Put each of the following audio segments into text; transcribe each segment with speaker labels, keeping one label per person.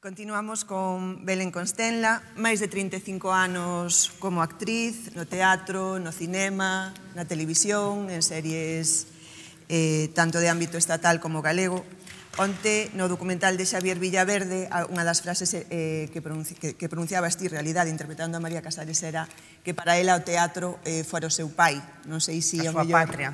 Speaker 1: Continuamos con Belén Constenla, máis de 35 anos como actriz, no teatro, no cinema, na televisión, en series eh, tanto de ámbito estatal como galego. Onte, no documental de Xavier Villaverde, unha das frases eh, que, pronunci que, que pronunciaba esti realidade interpretando a María Casares era que para ela o teatro eh, fora o seu pai. Non sei se... A, a súa mellor... patria.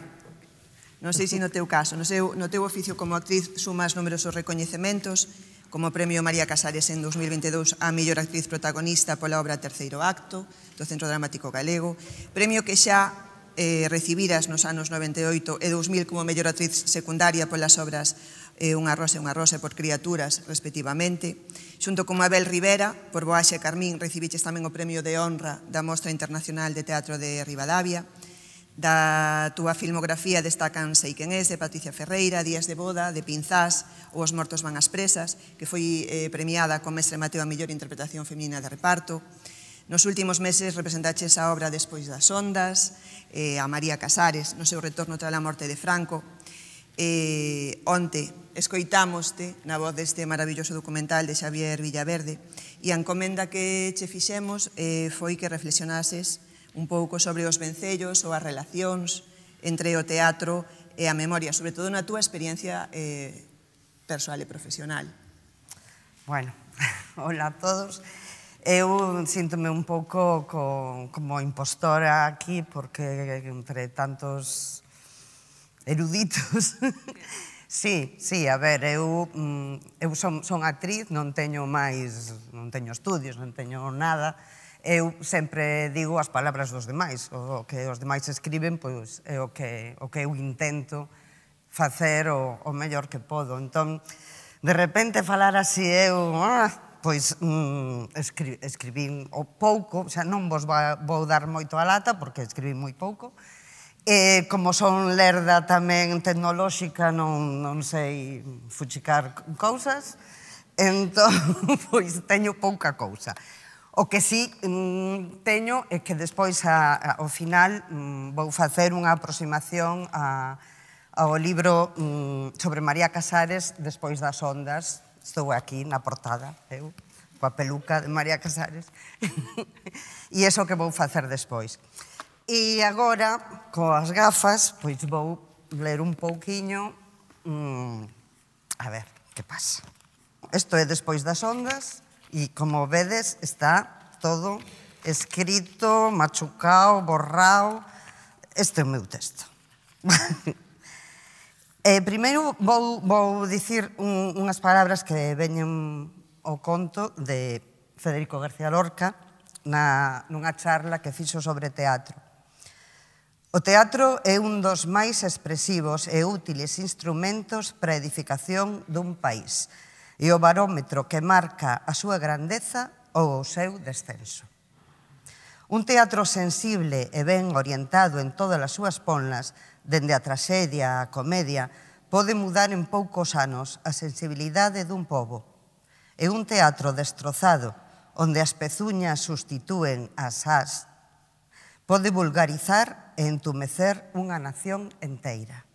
Speaker 1: Non sei se no teu caso, no, seu, no teu oficio como actriz sumas numerosos recoñecementos, como Premio María Casares en 2022 a mellor actriz protagonista pola obra Terceiro Acto do Centro Dramático Galego, premio que xa eh, recibiras nos anos 98 e 2000 como mellor actriz secundaria polas obras eh, Unha rosa e unha rosa por criaturas, respectivamente. Xunto con Abel Rivera, por Boaxe Carmín, recibiches tamén o Premio de Honra da Mostra Internacional de Teatro de Rivadavia. Da túa filmografía destacan Sei quen es, de Patricia Ferreira, Días de boda, de Pinzás ou Os mortos van as presas, que foi eh, premiada con Mestre Mateo a mellor interpretación feminina de reparto. Nos últimos meses representaches a obra Despois das ondas, eh, a María Casares, no seu retorno tras a morte de Franco. Eh, onte escoitámoste na voz deste maravilloso documental de Xavier Villaverde e a encomenda que che fixemos eh, foi que reflexionases un pouco sobre os vencellos ou as relacións entre o teatro e a memoria, sobre todo na túa experiencia eh,
Speaker 2: persoal e profesional. Bueno, hola a todos. Eu síntome un pouco co, como impostora aquí porque entre tantos eruditos Sí, sí, a ver, eu, mm, eu son, son actriz, non teño máis, non teño estudios, non teño nada, eu sempre digo as palabras dos demais, o que os demais escriben pois, é o que, o que eu intento facer o, o mellor que podo. Entón, de repente falar así eu, ah, pois mm, escri, escribín o pouco, xa non vos va, vou dar moito a lata porque escribí moi pouco, E como son lerda tamén tecnolóxica, non, non sei fuchicar cousas, entón, pois teño pouca cousa. O que sí mm, teño é que despois a, a, ao final mm, vou facer unha aproximación a, ao libro mm, sobre María Casares despois das ondas. Estou aquí na portada, eu, coa peluca de María Casares. e iso que vou facer despois. E agora, coas gafas, pois vou ler un pouquiño. Mm, a ver, que pasa? Isto é despois das ondas. Y como vedes, está todo escrito, machucado, borrado. Este é o meu texto. eh, primeiro vou, vou dicir un, unhas palabras que veñen ao conto de Federico García Lorca na, nunha charla que fixo sobre teatro. O teatro é un dos máis expresivos e útiles instrumentos para a edificación dun país e o barómetro que marca a súa grandeza ou o seu descenso. Un teatro sensible e ben orientado en todas as súas ponlas, dende a traxedia á comedia, pode mudar en poucos anos a sensibilidade dun pobo. É un teatro destrozado, onde as pezuñas sustitúen as as, pode vulgarizar e entumecer unha nación enteira.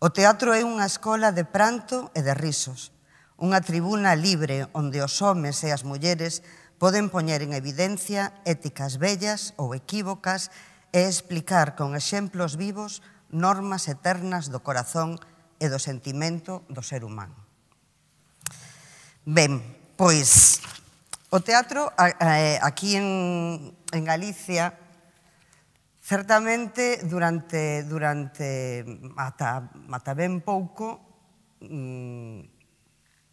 Speaker 2: O teatro é unha escola de pranto e de risos, Unha tribuna libre onde os homes e as mulleres poden poñer en evidencia éticas bellas ou equívocas e explicar con exemplos vivos normas eternas do corazón e do sentimento do ser humano. Ben, pois, o teatro eh, aquí en, en Galicia certamente durante, durante ata, ata ben pouco mm,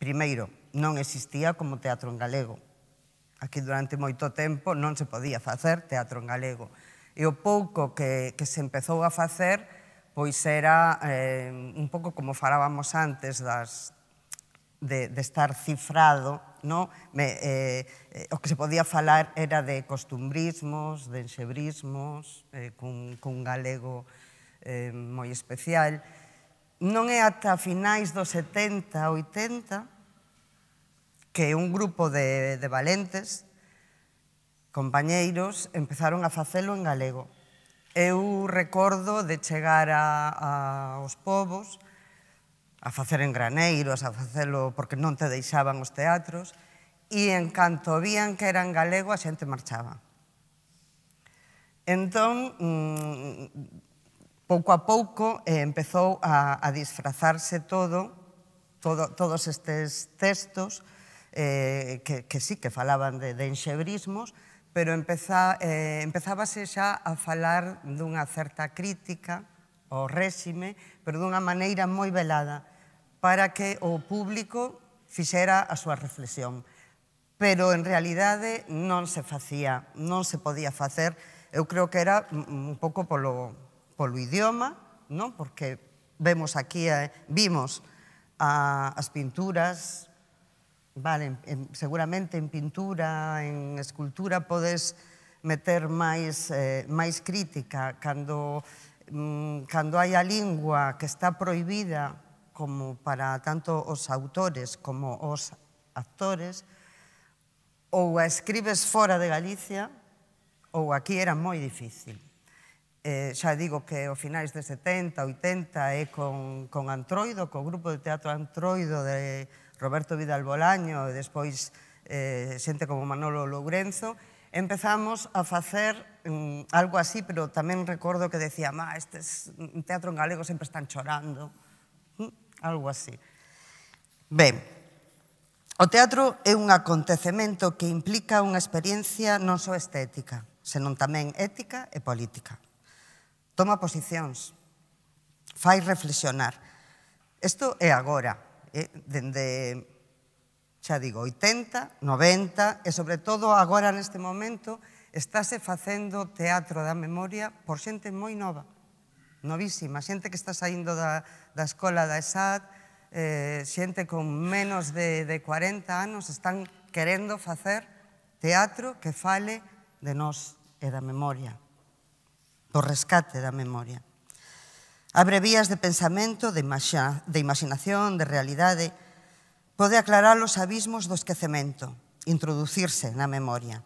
Speaker 2: Primeiro, non existía como teatro en galego. Aquí durante moito tempo non se podía facer teatro en galego. E o pouco que, que se empezou a facer pois era eh, un pouco como farábamos antes das, de, de estar cifrado, no? Me, eh, eh, o que se podía falar era de costumbrismos, de enxebrismos, eh, cun, cun galego eh, moi especial non é ata finais dos 70, 80, que un grupo de, de valentes, compañeiros, empezaron a facelo en galego. Eu recordo de chegar a, a, os povos, a facer en graneiros, a facelo porque non te deixaban os teatros, e en canto vían que era en galego, a xente marchaba. Entón, mm, pouco a pouco eh, empezou a, a disfrazarse todo, todo, todos estes textos eh, que, que sí que falaban de, de enxebrismos, pero empeza, eh, empezábase xa a falar dunha certa crítica ao réxime, pero dunha maneira moi velada, para que o público fixera a súa reflexión. Pero, en realidade, non se facía, non se podía facer. Eu creo que era un pouco polo, polo idioma, non? porque vemos aquí, eh, vimos a, as pinturas, vale, en, seguramente en pintura, en escultura, podes meter máis, eh, máis crítica cando, mm, cando hai a lingua que está proibida como para tanto os autores como os actores, ou a escribes fora de Galicia, ou aquí era moi difícil eh, xa digo que ao finais de 70, 80 é con, con Antroido, co grupo de teatro Antroido de Roberto Vidal Bolaño e despois eh, xente como Manolo Lourenzo, empezamos a facer mm, algo así, pero tamén recordo que decía, ma, estes mm, teatro en galego sempre están chorando, mm, algo así. Ben, o teatro é un acontecemento que implica unha experiencia non só estética, senón tamén ética e política. Toma posicións, fai reflexionar. Isto é agora, eh? dende, xa digo, 80, 90, e sobre todo agora neste momento, estáse facendo teatro da memoria por xente moi nova, novísima, xente que está saindo da, da escola da ESAD, eh, xente con menos de, de 40 anos, están querendo facer teatro que fale de nós e da memoria do rescate da memoria. Abre vías de pensamento, de, de imaginación, de realidade, pode aclarar os abismos do esquecemento, introducirse na memoria,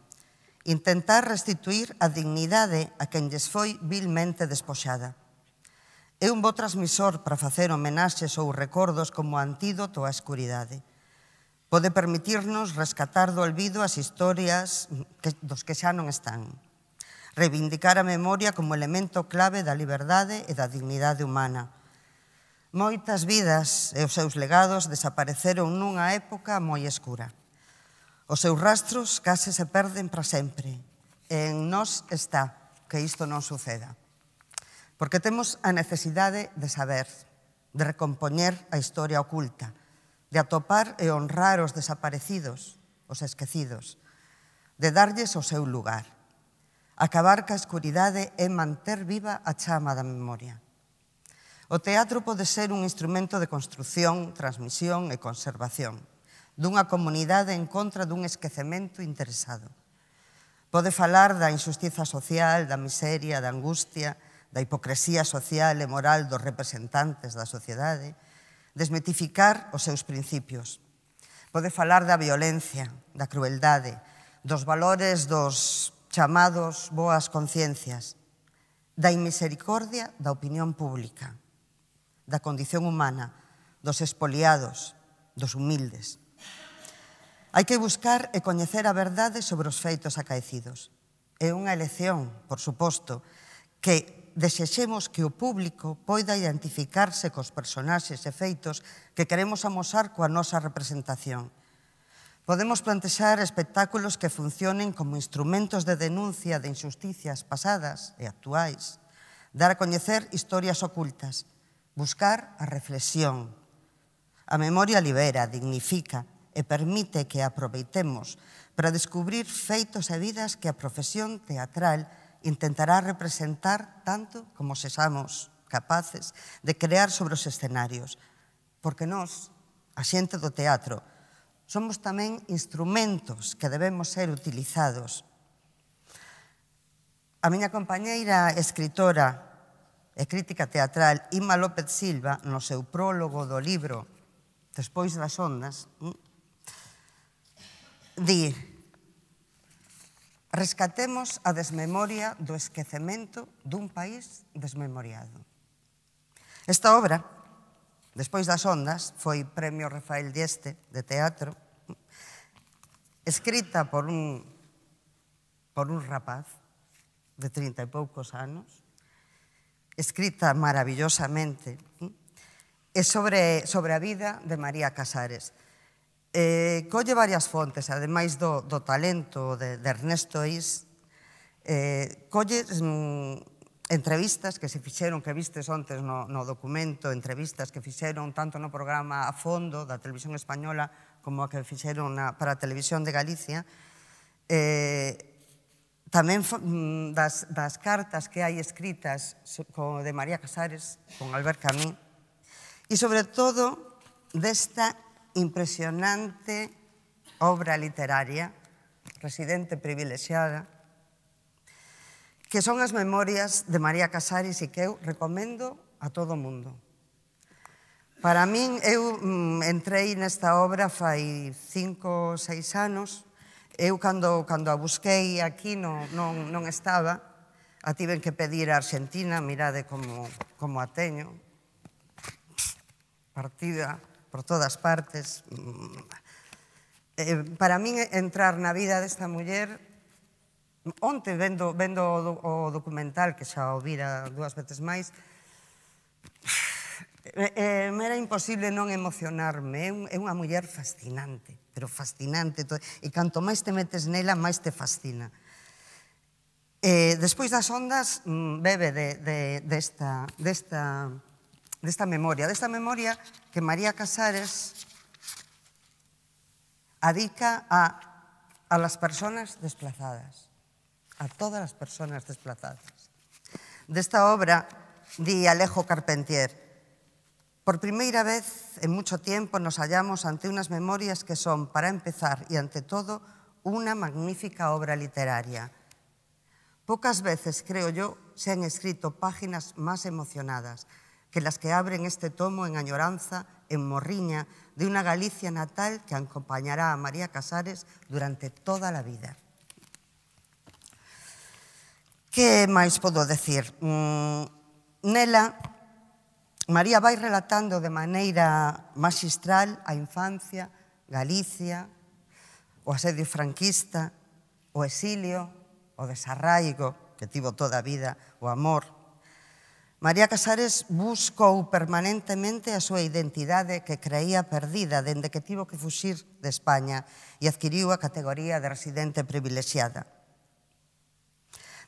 Speaker 2: intentar restituir a dignidade a quen lles foi vilmente despoxada. É un bo transmisor para facer homenaxes ou recordos como antídoto á escuridade pode permitirnos rescatar do olvido as historias que, dos que xa non están reivindicar a memoria como elemento clave da liberdade e da dignidade humana. Moitas vidas e os seus legados desapareceron nunha época moi escura. Os seus rastros case se perden para sempre. E en nós está que isto non suceda. Porque temos a necesidade de saber, de recompoñer a historia oculta, de atopar e honrar os desaparecidos, os esquecidos, de darlles o seu lugar. Acabar ca escuridade é manter viva a chama da memoria. O teatro pode ser un instrumento de construción, transmisión e conservación dunha comunidade en contra dun esquecemento interesado. Pode falar da injustiza social, da miseria, da angustia, da hipocresía social e moral dos representantes da sociedade, desmetificar os seus principios. Pode falar da violencia, da crueldade, dos valores dos chamados boas conciencias, da inmisericordia da opinión pública, da condición humana, dos espoliados, dos humildes. Hai que buscar e coñecer a verdade sobre os feitos acaecidos. É unha elección, por suposto, que desexemos que o público poida identificarse cos personaxes e feitos que queremos amosar coa nosa representación Podemos plantexar espectáculos que funcionen como instrumentos de denuncia de injusticias pasadas e actuais, dar a coñecer historias ocultas, buscar a reflexión. A memoria libera, dignifica e permite que aproveitemos para descubrir feitos e vidas que a profesión teatral intentará representar tanto como sexamos capaces de crear sobre os escenarios. Porque nós, a xente do teatro, somos tamén instrumentos que debemos ser utilizados. A miña compañeira escritora e crítica teatral Ima López Silva, no seu prólogo do libro Despois das ondas, mm, di rescatemos a desmemoria do esquecemento dun país desmemoriado. Esta obra Despois das ondas, foi Premio Rafael Dieste de teatro, escrita por un, por un rapaz de 30 e poucos anos, escrita maravillosamente, é sobre, sobre a vida de María Casares. Eh, colle varias fontes, ademais do, do talento de, de Ernesto Is, eh, colle mm, entrevistas que se fixeron, que vistes ontes no, no documento, entrevistas que fixeron tanto no programa A Fondo da Televisión Española como a que fixeron na, para a Televisión de Galicia, eh, tamén mm, das, das cartas que hai escritas con, de María Casares con Albert Camus, e sobre todo desta impresionante obra literaria, residente privilexiada, que son as memorias de María Casares e que eu recomendo a todo o mundo. Para min, eu mm, entrei nesta obra fai cinco ou seis anos. Eu, cando, cando a busquei aquí, non, non, non estaba. A tiven que pedir a Argentina, mirade como, como a teño. Partida por todas partes. Mm, eh, para min, entrar na vida desta muller Onte, vendo, vendo o, o documental, que xa o vira dúas veces máis, eh, me era imposible non emocionarme. É unha muller fascinante, pero fascinante. E canto máis te metes nela, máis te fascina. Eh, despois das ondas mm, bebe de, de, desta, desta, desta memoria, desta memoria que María Casares adica a, a las personas desplazadas. a todas las personas desplazadas. De esta obra di Alejo Carpentier. Por primera vez en mucho tiempo nos hallamos ante unas memorias que son, para empezar y ante todo, una magnífica obra literaria. Pocas veces, creo yo, se han escrito páginas más emocionadas que las que abren este tomo en añoranza, en morriña, de una Galicia natal que acompañará a María Casares durante toda la vida. Que máis podo decir? Mm, nela, María vai relatando de maneira magistral a infancia, Galicia, o asedio franquista, o exilio, o desarraigo que tivo toda a vida, o amor. María Casares buscou permanentemente a súa identidade que creía perdida dende que tivo que fuxir de España e adquiriu a categoría de residente privilexiada.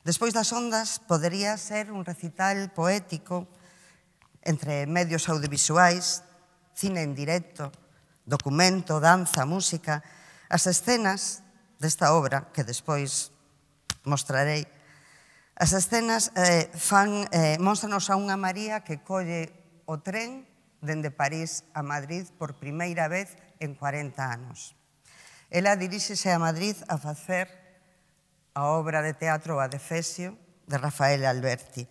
Speaker 2: Despois das ondas, podería ser un recital poético entre medios audiovisuais, cine en directo, documento, danza, música, as escenas desta obra que despois mostrarei. As escenas eh, fan, eh, mostranos a unha María que colle o tren dende París a Madrid por primeira vez en 40 anos. Ela diríxese a Madrid a facer a obra de teatro A Defesio de Rafael Alberti.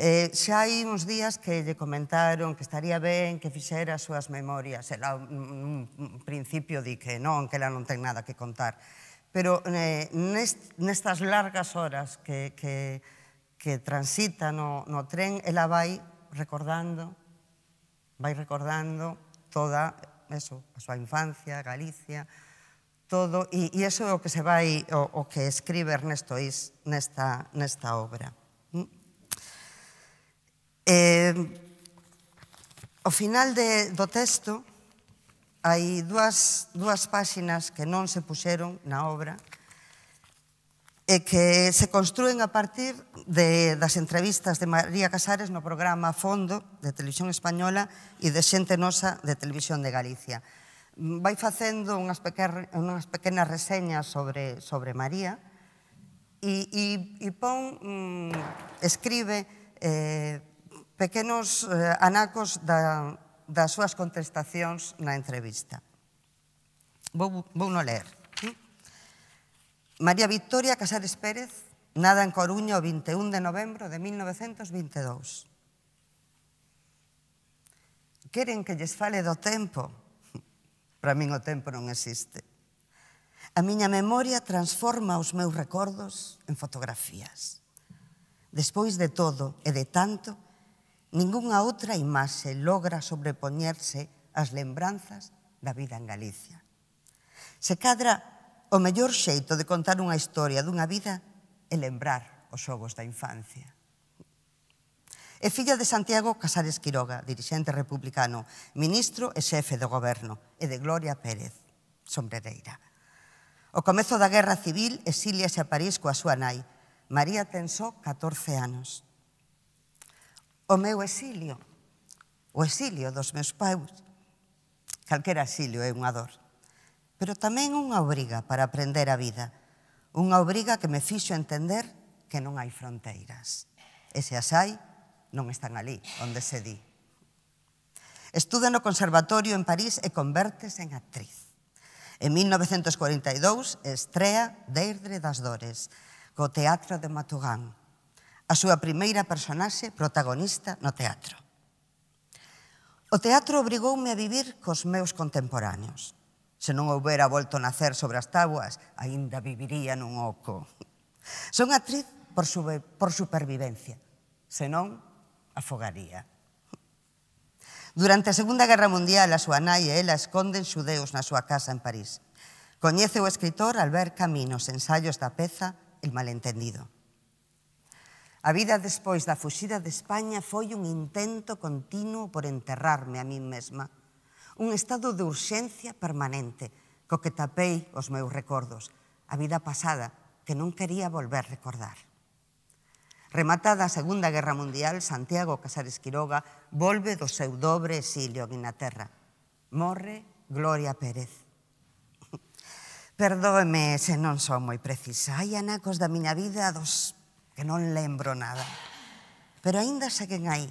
Speaker 2: Eh, xa hai uns días que lle comentaron que estaría ben que fixera as súas memorias. Ela un principio di que non, que ela non ten nada que contar. Pero eh, nest, nestas largas horas que, que, que transita no, no tren, ela vai recordando, vai recordando toda eso, a súa infancia, Galicia, todo e, e é o que se vai o, o que escribe Ernesto Is nesta, nesta obra. Eh, ao final de, do texto hai dúas, dúas páxinas que non se puxeron na obra e que se construen a partir de, das entrevistas de María Casares no programa Fondo de Televisión Española e de Xente Nosa de Televisión de Galicia vai facendo unhas, pequer, unhas pequenas reseñas sobre, sobre María e, e, e pon, mm, escribe eh, pequenos eh, anacos da, das súas contestacións na entrevista. Vou, vou no ler. María Victoria Casares Pérez, nada en Coruña o 21 de novembro de 1922. Queren que lles fale do tempo, Para min o tempo non existe. A miña memoria transforma os meus recordos en fotografías. Despois de todo e de tanto, ningunha outra imaxe logra sobrepoñerse ás lembranzas da vida en Galicia. Se cadra o mellor xeito de contar unha historia dunha vida é lembrar os xogos da infancia. É filla de Santiago Casares Quiroga, dirixente republicano, ministro e xefe do goberno, e de Gloria Pérez, sombrereira. O comezo da Guerra Civil exíliase a París coa súa nai. María ten só 14 anos. O meu exilio, o exilio dos meus pais, calquera exilio é unha dor, pero tamén unha obriga para aprender a vida, unha obriga que me fixo entender que non hai fronteiras. E se as hai, non están ali onde se di. Estuda no Conservatorio en París e convertes en actriz. En 1942 estrea Deirdre das Dores co Teatro de Matugán, a súa primeira personaxe protagonista no teatro. O teatro obrigoume a vivir cos meus contemporáneos. Se non houbera volto nacer sobre as tabuas, aínda viviría nun oco. Son actriz por, su, por supervivencia, senón afogaría. Durante a Segunda Guerra Mundial, a súa nai e ela esconden xudeus na súa casa en París. Coñece o escritor Albert Camus ensaios da peza El malentendido. A vida despois da fuxida de España foi un intento continuo por enterrarme a min mesma, un estado de urxencia permanente, co que tapei os meus recordos, a vida pasada que non quería volver recordar. Rematada a Segunda Guerra Mundial, Santiago Casares Quiroga volve do seu dobre exilio en Inaterra. Morre Gloria Pérez. Perdóeme se non son moi precisa. Hai anacos da miña vida dos que non lembro nada. Pero aínda seguen aí,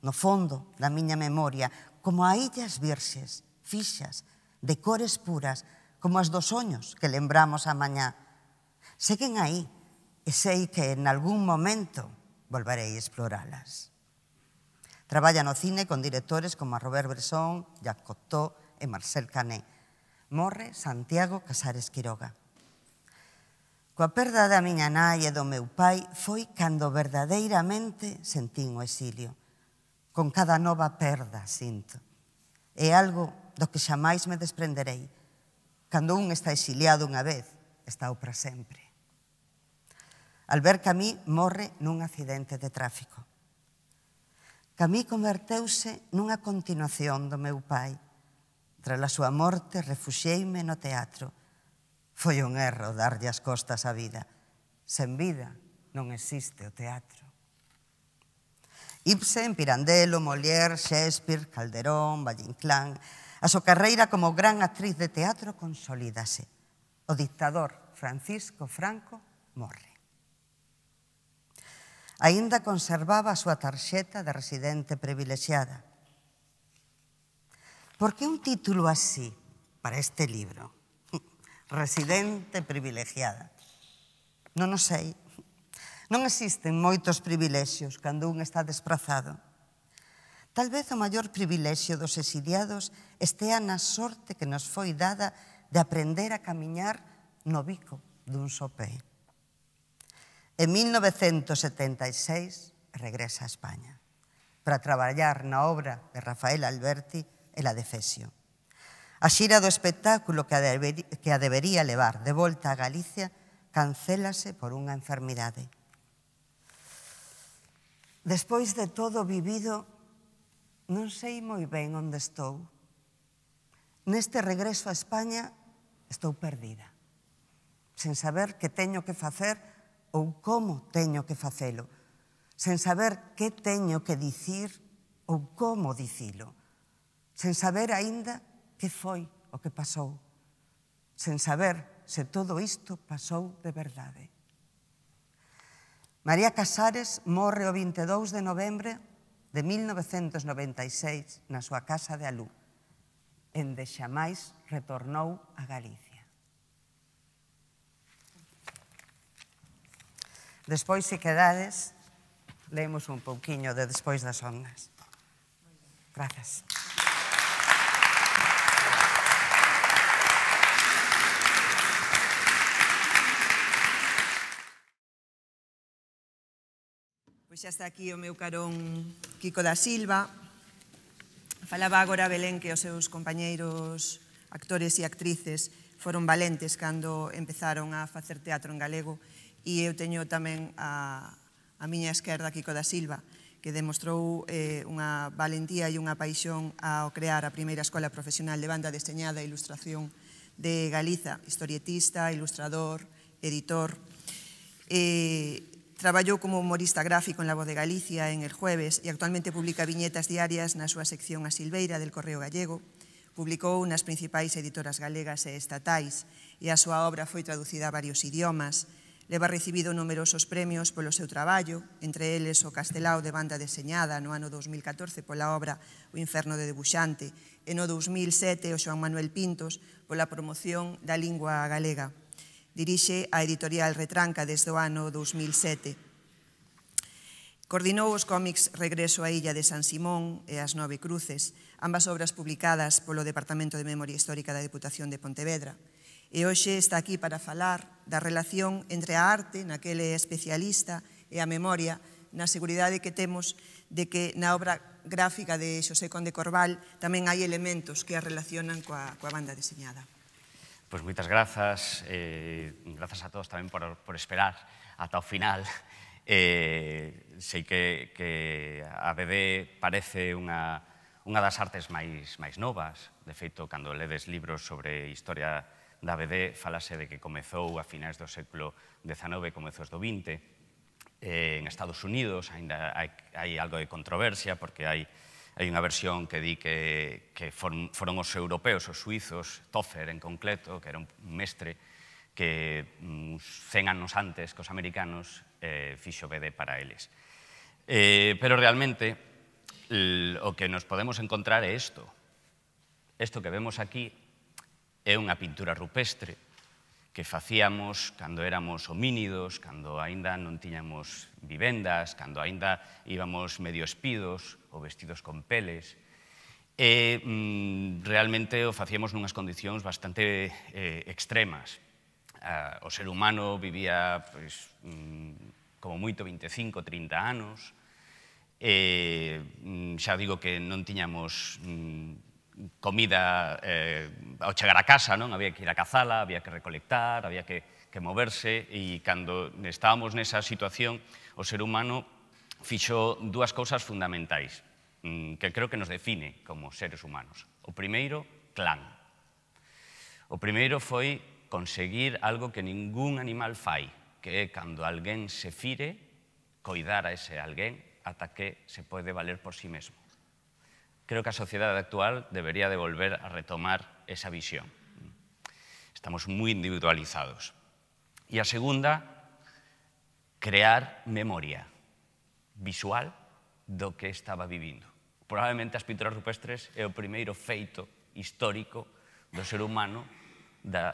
Speaker 2: no fondo da miña memoria, como a illas virxes, fixas, de cores puras, como as dos soños que lembramos a mañá. Seguen aí, e sei que en algún momento volverei a exploralas. Traballa no cine con directores como Robert Bresson, Jacques Cocteau e Marcel Cané. Morre Santiago Casares Quiroga. Coa perda da miña nai e do meu pai foi cando verdadeiramente sentín o exilio. Con cada nova perda sinto. É algo do que xamais me desprenderei. Cando un está exiliado unha vez, está o para sempre. Albert Camus morre nun accidente de tráfico. Camus converteuse nunha continuación do meu pai. Tras a súa morte, refuxeime no teatro. Foi un erro darlle as costas á vida. Sen vida non existe o teatro. Ibsen, Pirandello, Molière, Shakespeare, Calderón, Valle Inclán. A súa carreira como gran actriz de teatro consolídase. O dictador Francisco Franco morre. Aínda conservaba a súa tarxeta de residente privilexiada. Por que un título así para este libro? Residente privilegiada. Non o sei. Non existen moitos privilexios cando un está desplazado. Tal vez o maior privilexio dos exiliados estea na sorte que nos foi dada de aprender a camiñar no bico dun sopeito. En 1976 regresa a España para traballar na obra de Rafael Alberti e la defesio. A xira do espectáculo que a, que a debería levar de volta a Galicia cancélase por unha enfermidade. Despois de todo vivido, non sei moi ben onde estou. Neste regreso a España estou perdida, sen saber que teño que facer ou como teño que facelo, sen saber que teño que dicir ou como dicilo, sen saber aínda que foi o que pasou, sen saber se todo isto pasou de verdade. María Casares morre o 22 de novembro de 1996 na súa casa de Alú, ende xamais retornou a Galicia. Despois, se quedades, leemos un pouquiño de Despois das ondas. Grazas.
Speaker 1: Pois xa está aquí o meu carón Kiko da Silva. Falaba agora Belén que os seus compañeiros actores e actrices foron valentes cando empezaron a facer teatro en galego e eu teño tamén a, a miña esquerda Kiko da Silva, que demostrou eh, unha valentía e unha paixón ao crear a primeira escola profesional de banda deseñada e ilustración de Galiza, historietista, ilustrador, editor. Eh, traballou como humorista gráfico en La Voz de Galicia en El Jueves e actualmente publica viñetas diarias na súa sección A Silveira del Correo Gallego. Publicou nas principais editoras galegas e estatais e a súa obra foi traducida a varios idiomas Leva recibido numerosos premios polo seu traballo, entre eles o Castelao de banda deseñada no ano 2014 pola obra O Inferno de Debuxante e no 2007 o Xoan Manuel Pintos pola promoción da lingua galega. Dirixe a editorial Retranca desde o ano 2007. Coordinou os cómics Regreso á Illa de San Simón e As Nove Cruces, ambas obras publicadas polo Departamento de Memoria Histórica da Deputación de Pontevedra e hoxe está aquí para falar da relación entre a arte, naquele especialista, e a memoria, na seguridade que temos de que na obra gráfica de Xosé Conde Corval tamén hai elementos que a relacionan coa, coa banda diseñada.
Speaker 3: Pois moitas grazas, eh, grazas a todos tamén por, por esperar ata o final. Eh, sei que, que a BD parece unha, unha das artes máis, máis novas, de feito, cando ledes libros sobre historia da BD falase de que comezou a finais do século XIX, comezos do XX, eh, en Estados Unidos ainda hai, hai algo de controversia porque hai hai unha versión que di que, que foron, foron os europeos, os suizos, Toffer en concreto, que era un mestre que uns mm, 100 anos antes que os americanos eh, fixo BD para eles. Eh, pero realmente o que nos podemos encontrar é isto. Isto que vemos aquí é unha pintura rupestre que facíamos cando éramos homínidos, cando aínda non tiñamos vivendas, cando aínda íbamos medio espidos ou vestidos con peles. E mm, realmente o facíamos nunhas condicións bastante eh, extremas. Ah, o ser humano vivía pues, pois, mm, como moito 25, 30 anos, e mm, xa digo que non tiñamos mm, comida eh, ao chegar a casa, non? Había que ir a cazala, había que recolectar, había que, que moverse e cando estábamos nesa situación o ser humano fixo dúas cousas fundamentais mm, que creo que nos define como seres humanos. O primeiro, clan. O primeiro foi conseguir algo que ningún animal fai, que é cando alguén se fire, coidar a ese alguén ata que se pode valer por si sí mesmo creo que a sociedade actual debería de volver a retomar esa visión. Estamos moi individualizados. E a segunda, crear memoria visual do que estaba vivindo. Probablemente as pinturas rupestres é o primeiro feito histórico do ser humano da,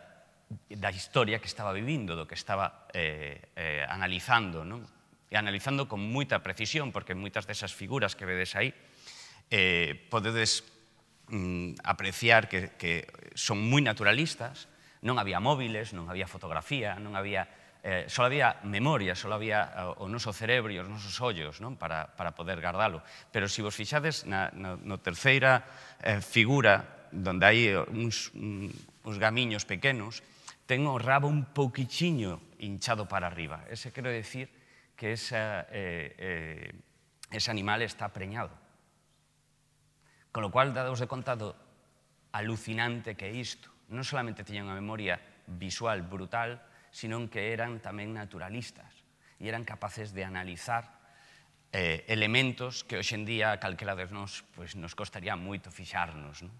Speaker 3: da historia que estaba vivindo, do que estaba eh, eh, analizando, non? e analizando con moita precisión, porque moitas desas figuras que vedes aí eh, podedes mm, apreciar que, que son moi naturalistas, non había móviles, non había fotografía, non había... Eh, só había memoria, só había eh, o noso cerebro e os nosos ollos non? Para, para poder guardalo. Pero se vos fixades na, na, no terceira eh, figura, donde hai uns, mm, uns gamiños pequenos, ten o rabo un pouquichiño hinchado para arriba. Ese quero decir que esa, eh, eh, ese animal está preñado. Con lo cual, dados de contado, alucinante que isto. Non solamente tiña unha memoria visual brutal, sino que eran tamén naturalistas e eran capaces de analizar eh, elementos que hoxendía a calquera de nós pues, pois, nos costaría moito fixarnos. Non?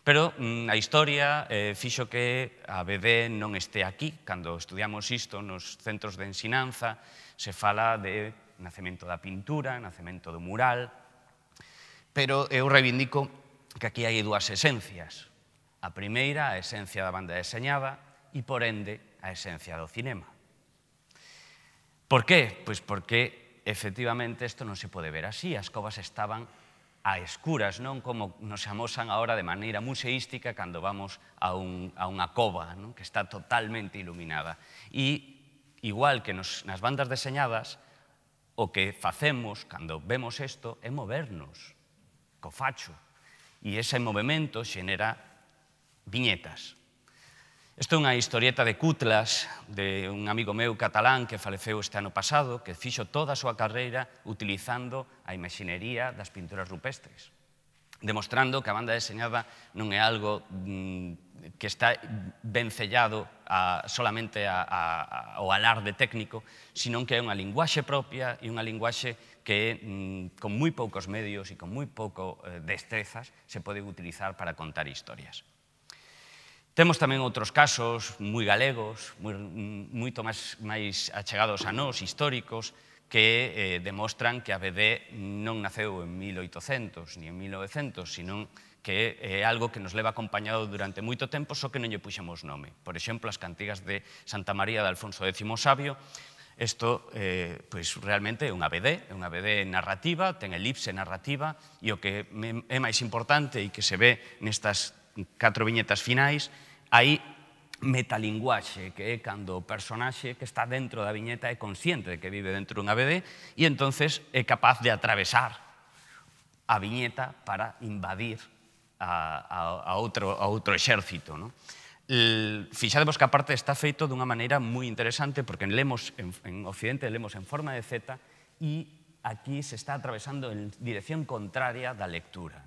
Speaker 3: Pero mm, a historia eh, fixo que a BD non este aquí. Cando estudiamos isto nos centros de ensinanza, se fala de nacemento da pintura, nacemento do mural, Pero eu reivindico que aquí hai dúas esencias. A primeira, a esencia da banda deseñada, e, por ende, a esencia do cinema. Por qué? Pois porque, efectivamente, isto non se pode ver así. As covas estaban a escuras, non como nos amosan agora de maneira museística cando vamos a, un, a unha cova non? que está totalmente iluminada. E, igual que nos, nas bandas deseñadas, o que facemos cando vemos isto é movernos, co facho. E ese movimento xenera viñetas. Isto é unha historieta de cutlas de un amigo meu catalán que faleceu este ano pasado, que fixo toda a súa carreira utilizando a imaxinería das pinturas rupestres, demostrando que a banda deseñada non é algo mm, que está vencellado a, solamente a, a, ao alarde técnico, sino que é unha linguaxe propia e unha linguaxe que mmm, con muy pocos medios y con muy poco eh, destrezas se pode utilizar para contar historias. Temos tamén outros casos moi galegos, moi, mm, moito máis, máis achegados a nós, históricos, que eh, demostran que a BD non naceu en 1800 ni en 1900, sino que eh, é algo que nos leva acompañado durante moito tempo, só que non lle puxamos nome. Por exemplo, as cantigas de Santa María de Alfonso X Sabio Isto eh, pois, realmente é unha BD, é unha BD narrativa, ten elipse narrativa, e o que é máis importante e que se ve nestas catro viñetas finais, hai metalinguaxe, que é cando o personaxe que está dentro da viñeta é consciente de que vive dentro dunha BD e entonces é capaz de atravesar a viñeta para invadir a, a, a, outro, a outro exército. Non? Eh, fixademos que aparte está feito dunha maneira moi interesante porque en lemos en, en Occidente lemos en forma de Z e aquí se está atravesando en dirección contraria da lectura.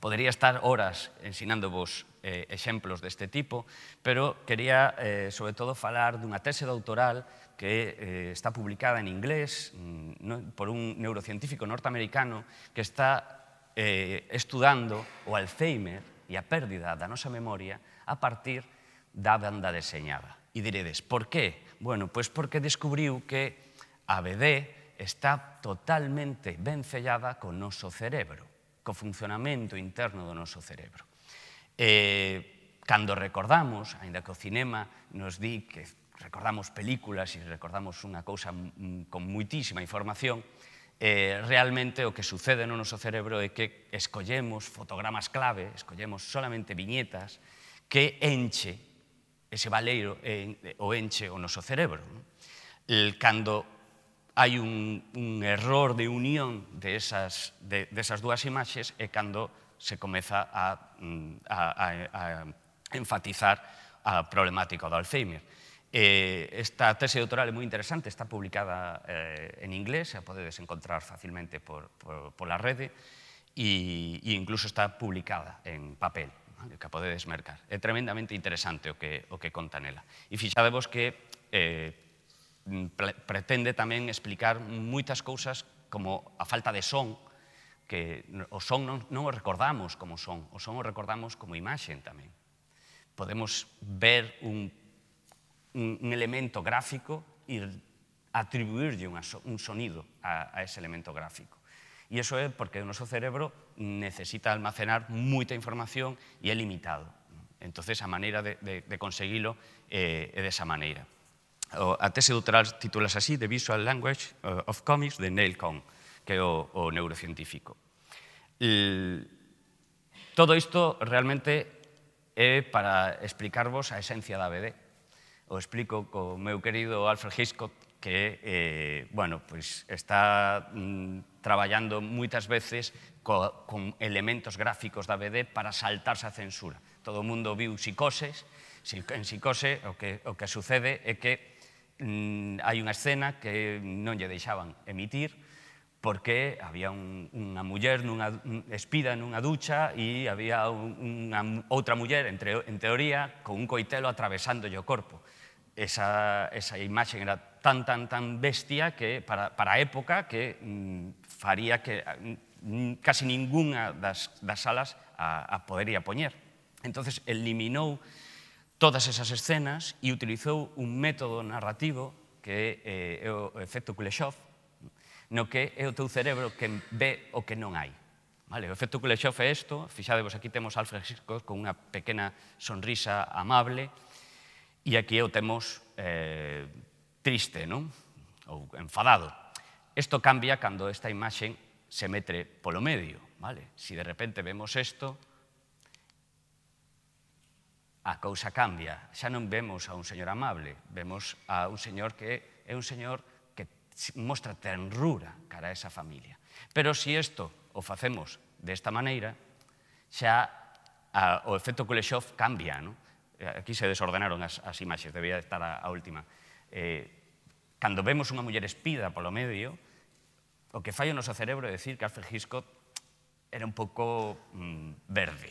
Speaker 3: Podería estar horas ensinándovos eh, exemplos deste tipo, pero quería, eh, sobre todo, falar dunha tese doutoral que eh, está publicada en inglés mm, no, por un neurocientífico norteamericano que está eh, estudando o Alzheimer e a pérdida da nosa memoria a partir da banda deseñada. E diredes, por qué? Bueno, pois porque descubriu que a BD está totalmente vencellada co noso cerebro, co funcionamento interno do noso cerebro. Eh, cando recordamos, aínda que o cinema nos di que recordamos películas e recordamos unha cousa con muitísima información, eh, realmente o que sucede no noso cerebro é que escollemos fotogramas clave, escollemos solamente viñetas, que enche ese valeiro en, o enche o noso cerebro. Cuando El, un, error de unión de esas, de, imágenes esas dúas imaxes se comienza mm, a, a, enfatizar a problemática do Alzheimer. E esta tesis doctoral es muy interesante, está publicada eh, en inglés, a podedes encontrar fácilmente por, por, la rede, e, e incluso está publicada en papel. que podedes mercar. É tremendamente interesante o que, o que conta nela. E fixadevos que eh, pretende tamén explicar moitas cousas como a falta de son, que o son non, non o recordamos como son, o son o recordamos como imaxen tamén. Podemos ver un, un elemento gráfico e atribuirlle un sonido a, a ese elemento gráfico. E iso é porque o noso cerebro necesita almacenar moita información e é limitado. Entonces a maneira de, de, de conseguilo eh, é desa maneira. O, a tese doutoral titulas así The Visual Language eh, of Comics de Neil Kong, que é o, o neurocientífico. L... Todo isto realmente é para explicarvos a esencia da BD. O explico co meu querido Alfred Hitchcock, que eh, bueno, pois está mm, traballando moitas veces co, con elementos gráficos da BD para saltarse a censura. Todo o mundo viu psicoses, en psicose o que, o que sucede é que mm, hai unha escena que non lle deixaban emitir porque había un, unha muller nunha, espida nunha ducha e había unha outra muller, entre, en teoría, con un coitelo atravesando o corpo. Esa, esa imaxe era tan, tan, tan bestia que para, para a época que mm, faría que ah, casi ningunha das, das salas a, a podería poñer. entonces eliminou todas esas escenas e utilizou un método narrativo que eh, é o efecto Kuleshov, no que é o teu cerebro que ve o que non hai. Vale, o efecto Kuleshov é isto, fixadevos, aquí temos Alfred Hitchcock con unha pequena sonrisa amable, e aquí o temos eh, triste, non? ou enfadado. Isto cambia cando esta imaxen se metre polo medio, vale? Si de repente vemos isto, a cousa cambia. Xa non vemos a un señor amable, vemos a un señor que é un señor que mostra tenrura cara a esa familia. Pero se si isto o facemos desta maneira, xa a, o efecto Kuleshov cambia, No? Aquí se desordenaron as, as imaxes, debía estar a, a última. Eh, cando vemos unha muller espida polo medio, o que fai o noso cerebro é decir que Alfred Hitchcock era un pouco mm, verde.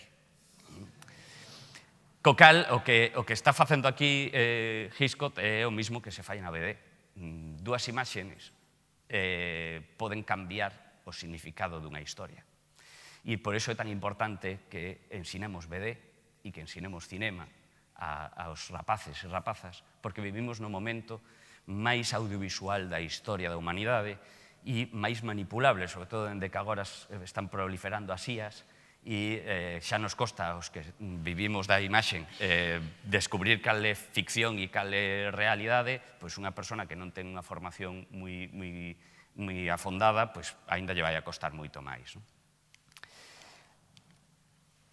Speaker 3: Co cal, o que, o que está facendo aquí eh, Hitchcock é o mismo que se fai na BD. Mm, Duas imaxenes eh, poden cambiar o significado dunha historia. E por iso é tan importante que ensinemos BD e que ensinemos cinema a, aos rapaces e rapazas, porque vivimos no momento máis audiovisual da historia da humanidade e máis manipulables, sobre todo en que agora están proliferando as IAS, e eh, xa nos costa aos que vivimos da imaxen eh, descubrir cal é ficción e cal é realidade, pois unha persona que non ten unha formación moi, moi, moi afondada, pois aínda lle vai a costar moito máis. Non?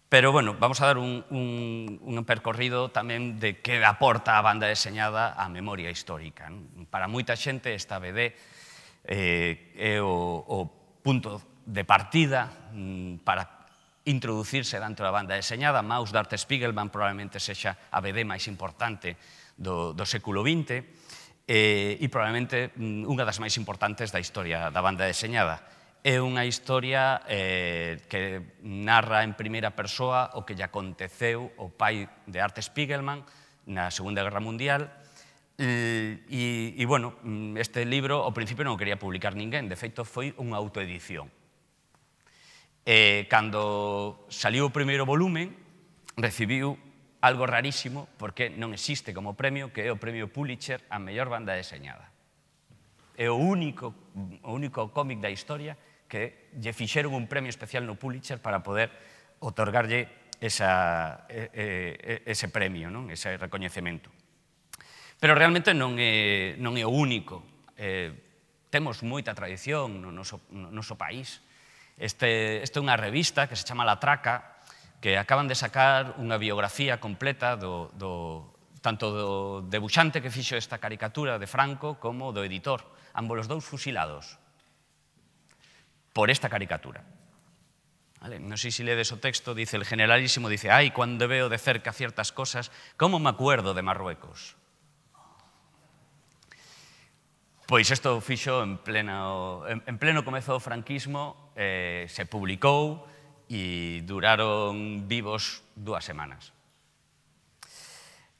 Speaker 3: Pero, bueno, vamos a dar un, un, un percorrido tamén de que aporta a banda deseñada á memoria histórica. Non? Para moita xente esta BD eh, é o, o punto de partida mm, para introducirse dentro da banda deseñada. Maus de Arte Spiegelman probablemente sexa a BD máis importante do, do século XX eh, e probablemente mm, unha das máis importantes da historia da banda deseñada. É unha historia eh, que narra en primeira persoa o que lle aconteceu ao pai de Arte Spiegelman na Segunda Guerra Mundial E, e, e bueno, mm, este libro ao principio non o quería publicar ninguén, de feito foi unha autoedición. E eh, cando saliu o primeiro volumen, recibiu algo rarísimo porque non existe como premio que é o premio Pulitzer a mellor banda deseñada. É o único, o único cómic da historia que lle fixeron un premio especial no Pulitzer para poder otorgarlle esa, ese premio, non? ese recoñecemento. Pero realmente non é, non é o único. Eh, temos moita tradición no noso, no noso país. Este, este é unha revista que se chama La Traca, que acaban de sacar unha biografía completa do, do, tanto do debuxante que fixo esta caricatura de Franco como do editor, ambos os dous fusilados por esta caricatura. Vale, non sei se ledes o texto, dice el generalísimo, dice, ai, cando veo de cerca ciertas cosas, como me acuerdo de Marruecos? Pois isto fixo en, plena, en, en pleno comezo do franquismo, eh, se publicou e duraron vivos dúas semanas.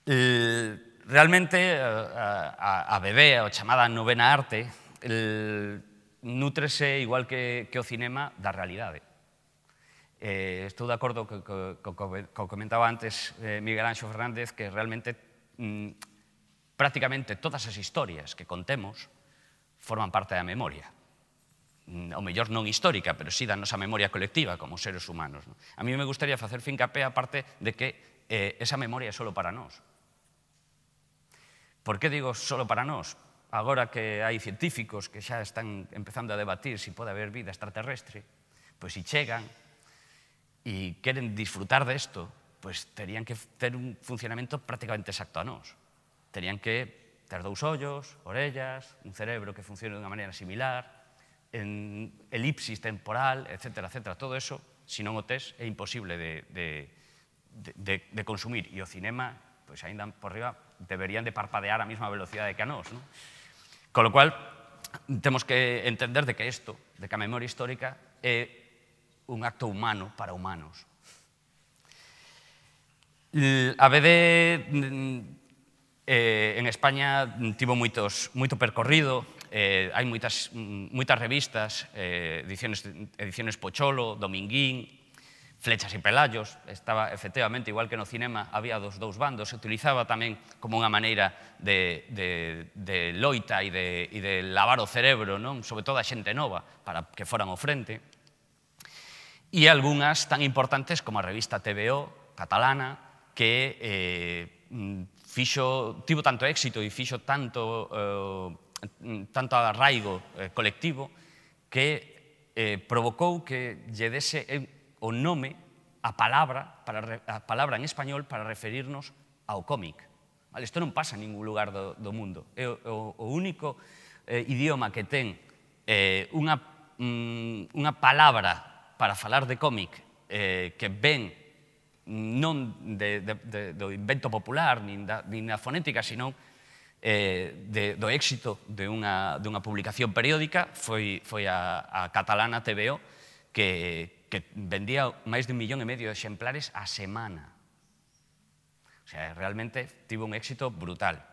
Speaker 3: E, eh, realmente, a, a, a bebé, a chamada novena arte, el, nutrese igual que, que o cinema da realidade. Eh, estou de acordo co que co, co, comentaba antes eh, Miguel Anxo Fernández, que realmente mm, prácticamente todas as historias que contemos forman parte da memoria. Mm, o mellor non histórica, pero sí da a memoria colectiva como seres humanos. Non? A mí me gustaría facer fincapé a parte de que eh, esa memoria é solo para nós. Por que digo solo para nós? Agora que hai científicos que xa están empezando a debatir se si pode haber vida extraterrestre, pois se chegan e queren disfrutar desto, pois terían que ter un funcionamento prácticamente exacto a nós. Terían que ter hoyos ollos, orellas, un cerebro que funcione de una manera similar, en elipsis temporal, etcétera, etcétera. Todo eso, si no es es imposible de, consumir. Y e o cinema, pues, ahí por arriba, deberían de parpadear a misma velocidad que a nosotros. Con lo cual, tenemos que entender de que esto, de que la memoria histórica, es un acto humano para humanos. A ver de Eh, en España tivo moitos, moito percorrido, eh, hai moitas, moitas revistas, eh, ediciones, ediciones Pocholo, Dominguín, Flechas e Pelayos, estaba efectivamente, igual que no cinema, había dos dous bandos, se utilizaba tamén como unha maneira de, de, de loita e de, e de lavar o cerebro, non? sobre todo a xente nova, para que foran o frente. E algunhas tan importantes como a revista TVO, catalana, que eh, fixo, tivo tanto éxito e fixo tanto, eh, tanto arraigo eh, colectivo que eh, provocou que lle dese eh, o nome a palabra, para, a palabra en español para referirnos ao cómic. Vale, isto non pasa en ningún lugar do, do mundo. É o, o, o único eh, idioma que ten eh, unha, mm, unha palabra para falar de cómic eh, que ven non de, de, de, do invento popular, nin, da, nin da fonética, senón eh, de, do éxito de unha, de unha publicación periódica foi, foi a, a catalana TVO que, que vendía máis de un millón e medio de exemplares a semana. O sea, realmente tivo un éxito brutal.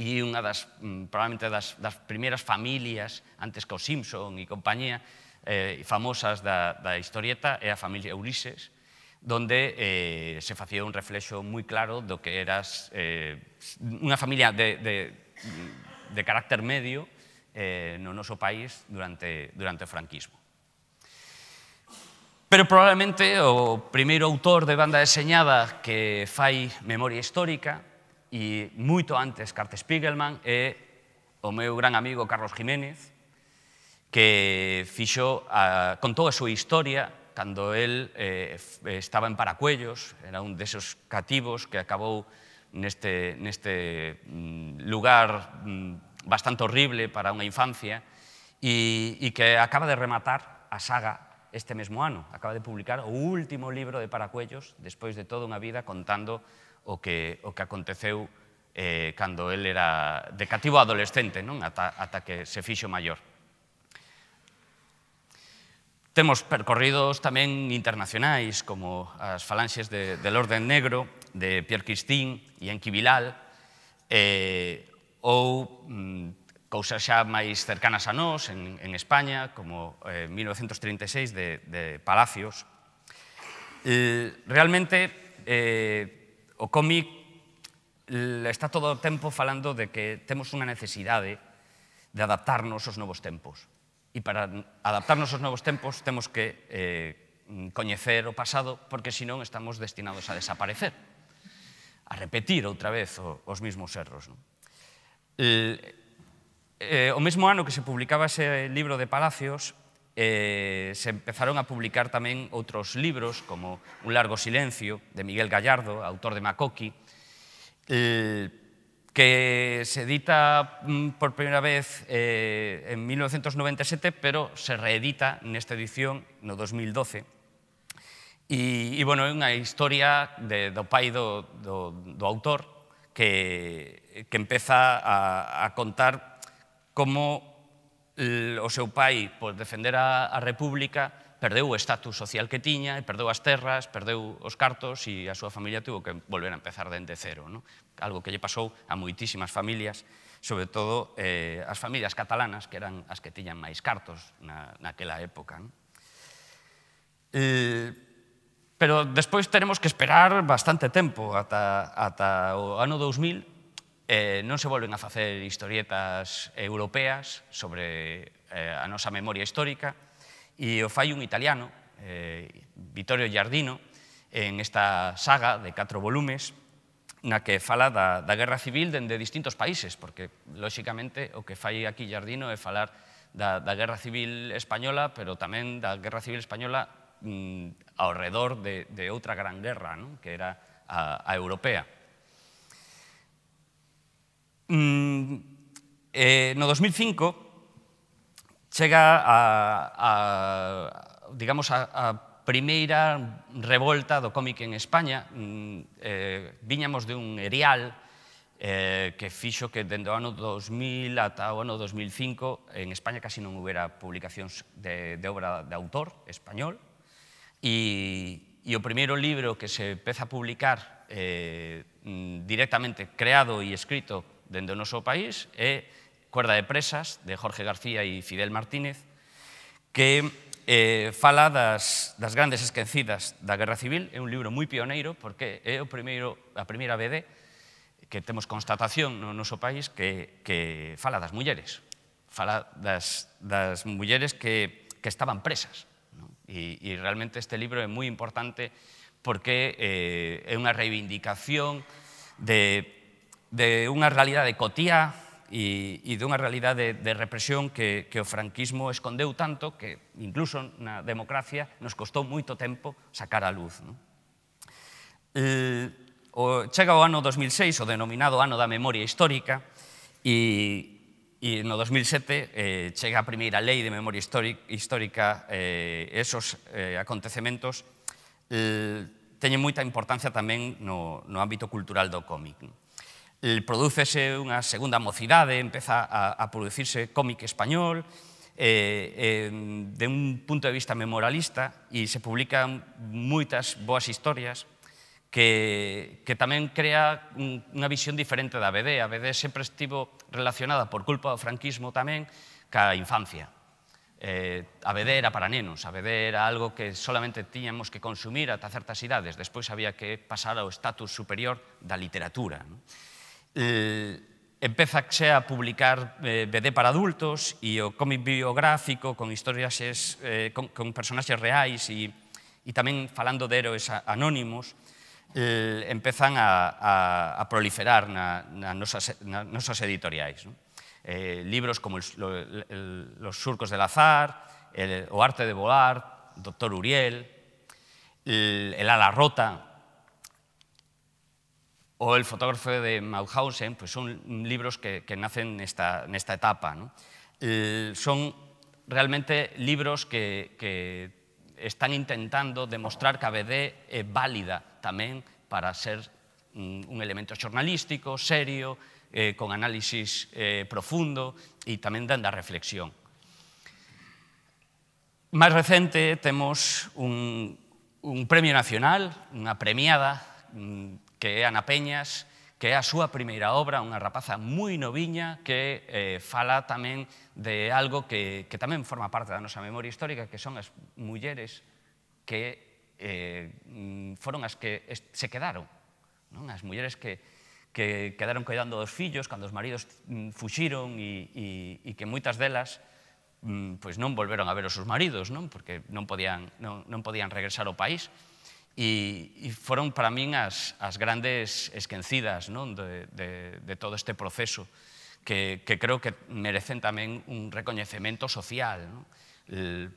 Speaker 3: E unha das, mm, probablemente das, das primeiras familias, antes que o Simpson e compañía, eh, famosas da, da historieta, é a familia Ulises, donde eh, se facía un reflexo moi claro do que eras eh, unha familia de, de, de carácter medio eh, no noso país durante, durante o franquismo. Pero probablemente o primeiro autor de banda deseñada que fai memoria histórica e moito antes Carter Spiegelman é o meu gran amigo Carlos Jiménez que fixo a, contou a súa historia cando el eh, estaba en Paracuellos, era un desos cativos que acabou neste, neste mm, lugar mm, bastante horrible para unha infancia e, e que acaba de rematar a saga este mesmo ano. Acaba de publicar o último libro de Paracuellos despois de toda unha vida contando o que, o que aconteceu eh, cando el era de cativo adolescente, non? Ata, ata que se fixo maior. Temos percorridos tamén internacionais como as falanxes de, del Orden Negro, de Pierre Cristín e Enki Bilal, eh, ou mm, cousas xa máis cercanas a nós en, en España, como eh, 1936 de, de Palacios. E, realmente, eh, o cómic está todo o tempo falando de que temos unha necesidade de adaptarnos aos novos tempos E para adaptarnos aos novos tempos temos que eh, coñecer o pasado porque senón estamos destinados a desaparecer, a repetir outra vez o, os mesmos erros. Non? Eh, eh, o mesmo ano que se publicaba ese libro de Palacios, eh, se empezaron a publicar tamén outros libros, como Un largo silencio, de Miguel Gallardo, autor de Macoqui, eh, que se edita mm, por primeira vez eh, en 1997, pero se reedita nesta edición no 2012. E, e bueno, é unha historia de, do pai do, do, do autor que, que empeza a, a contar como o seu pai, por defender a, a República, perdeu o estatus social que tiña, perdeu as terras, perdeu os cartos e a súa familia tuvo que volver a empezar dende cero. No? Algo que lle pasou a moitísimas familias, sobre todo eh, as familias catalanas, que eran as que tiñan máis cartos na, naquela época. No? Eh, pero despois tenemos que esperar bastante tempo, ata, ata o ano 2000, eh, non se volven a facer historietas europeas sobre eh, a nosa memoria histórica, E o fai un italiano, eh, Vittorio Giardino, en esta saga de catro volumes, na que fala da, da guerra civil dende distintos países, porque, lóxicamente, o que fai aquí Giardino é falar da, da guerra civil española, pero tamén da guerra civil española mm, ao redor de, de outra gran guerra, non? que era a, a europea. Mm, eh, no 2005, chega a, a digamos, a, a primeira revolta do cómic en España, mm, eh, viñamos de un erial eh, que fixo que dende o ano 2000 ata o ano 2005 en España casi non hubera publicacións de, de obra de autor español e, e o primeiro libro que se empeza a publicar eh, directamente creado e escrito dende o noso país é Cuerda de Presas, de Jorge García e Fidel Martínez, que eh, fala das, das grandes esquecidas da Guerra Civil. É un libro moi pioneiro porque é o primeiro, a primeira BD que temos constatación no noso país que, que fala das mulleres. Fala das, das mulleres que, que estaban presas. ¿no? E, e realmente este libro é moi importante porque eh, é unha reivindicación de, de unha realidade cotía e, e dunha realidade de represión que, que o franquismo escondeu tanto que incluso na democracia nos costou moito tempo sacar a luz. Non? E, eh, o, chega o ano 2006, o denominado ano da memoria histórica, e, E no 2007 eh, chega a primeira lei de memoria histórica eh, esos eh, acontecementos eh, teñen moita importancia tamén no, no ámbito cultural do cómic. Non? Producese unha segunda mocidade, empeza a, a producirse cómic español, eh, eh, de un punto de vista memorialista, e se publican moitas boas historias, que, que tamén crea unha visión diferente da BD. A BD sempre estivo relacionada por culpa do franquismo tamén ca infancia. Eh, a BD era para nenos, a BD era algo que solamente tiñamos que consumir ata certas idades, despois había que pasar ao estatus superior da literatura. Non? Eh, empeza xe a publicar eh, BD para adultos e o cómic biográfico con historias es, eh, con, con personaxes reais e, e tamén falando de héroes anónimos eh, empezan a, a, a proliferar na, na nosas, na nosas editoriais. ¿no? Eh, libros como el, lo, el, Los surcos del azar, el, O arte de volar, Doctor Uriel, El, el ala rota, o El fotógrafo de Mauthausen, pues son libros que, que nacen nesta, nesta etapa. ¿no? Eh, son realmente libros que, que están intentando demostrar que a BD é válida tamén para ser mm, un elemento xornalístico, serio, eh, con análisis eh, profundo e tamén dando a reflexión. Máis recente temos un, un premio nacional, unha premiada mm, que é Ana Peñas, que é a súa primeira obra, unha rapaza moi noviña que eh, fala tamén de algo que, que tamén forma parte da nosa memoria histórica, que son as mulleres que eh, foron as que se quedaron, non? as mulleres que, que quedaron cuidando dos fillos cando os maridos mm, fuxiron e, e, e que moitas delas mm, pois non volveron a ver os seus maridos, non? porque non podían, non, non podían regresar ao país. E, e foron para min as, as grandes esquecidas non? De, de, de todo este proceso que, que creo que merecen tamén un recoñecemento social. Non? El,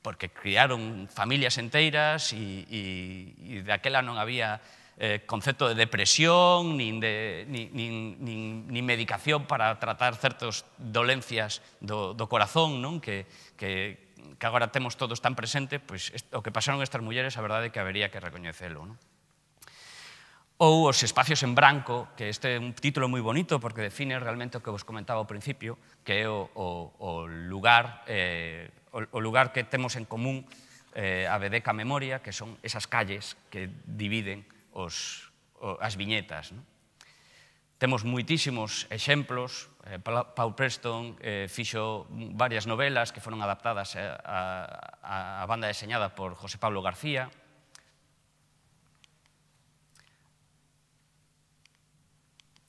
Speaker 3: porque criaron familias enteiras e, e, e daquela non había eh, concepto de depresión nin, de, nin, nin, nin, nin medicación para tratar certas dolencias do, do corazón non? Que, que, que agora temos todos tan presente, pois o que pasaron estas mulleres, a verdade é que habería que recoñecelo. Non? Ou os espacios en branco, que este é un título moi bonito porque define realmente o que vos comentaba ao principio, que é o, o, o lugar eh, o, o lugar que temos en común eh, a Bedeca Memoria, que son esas calles que dividen os, o, as viñetas. Non? Temos muitísimos exemplos, eh, Paul Preston eh, fixo varias novelas que foron adaptadas á eh, banda deseñada por José Pablo García,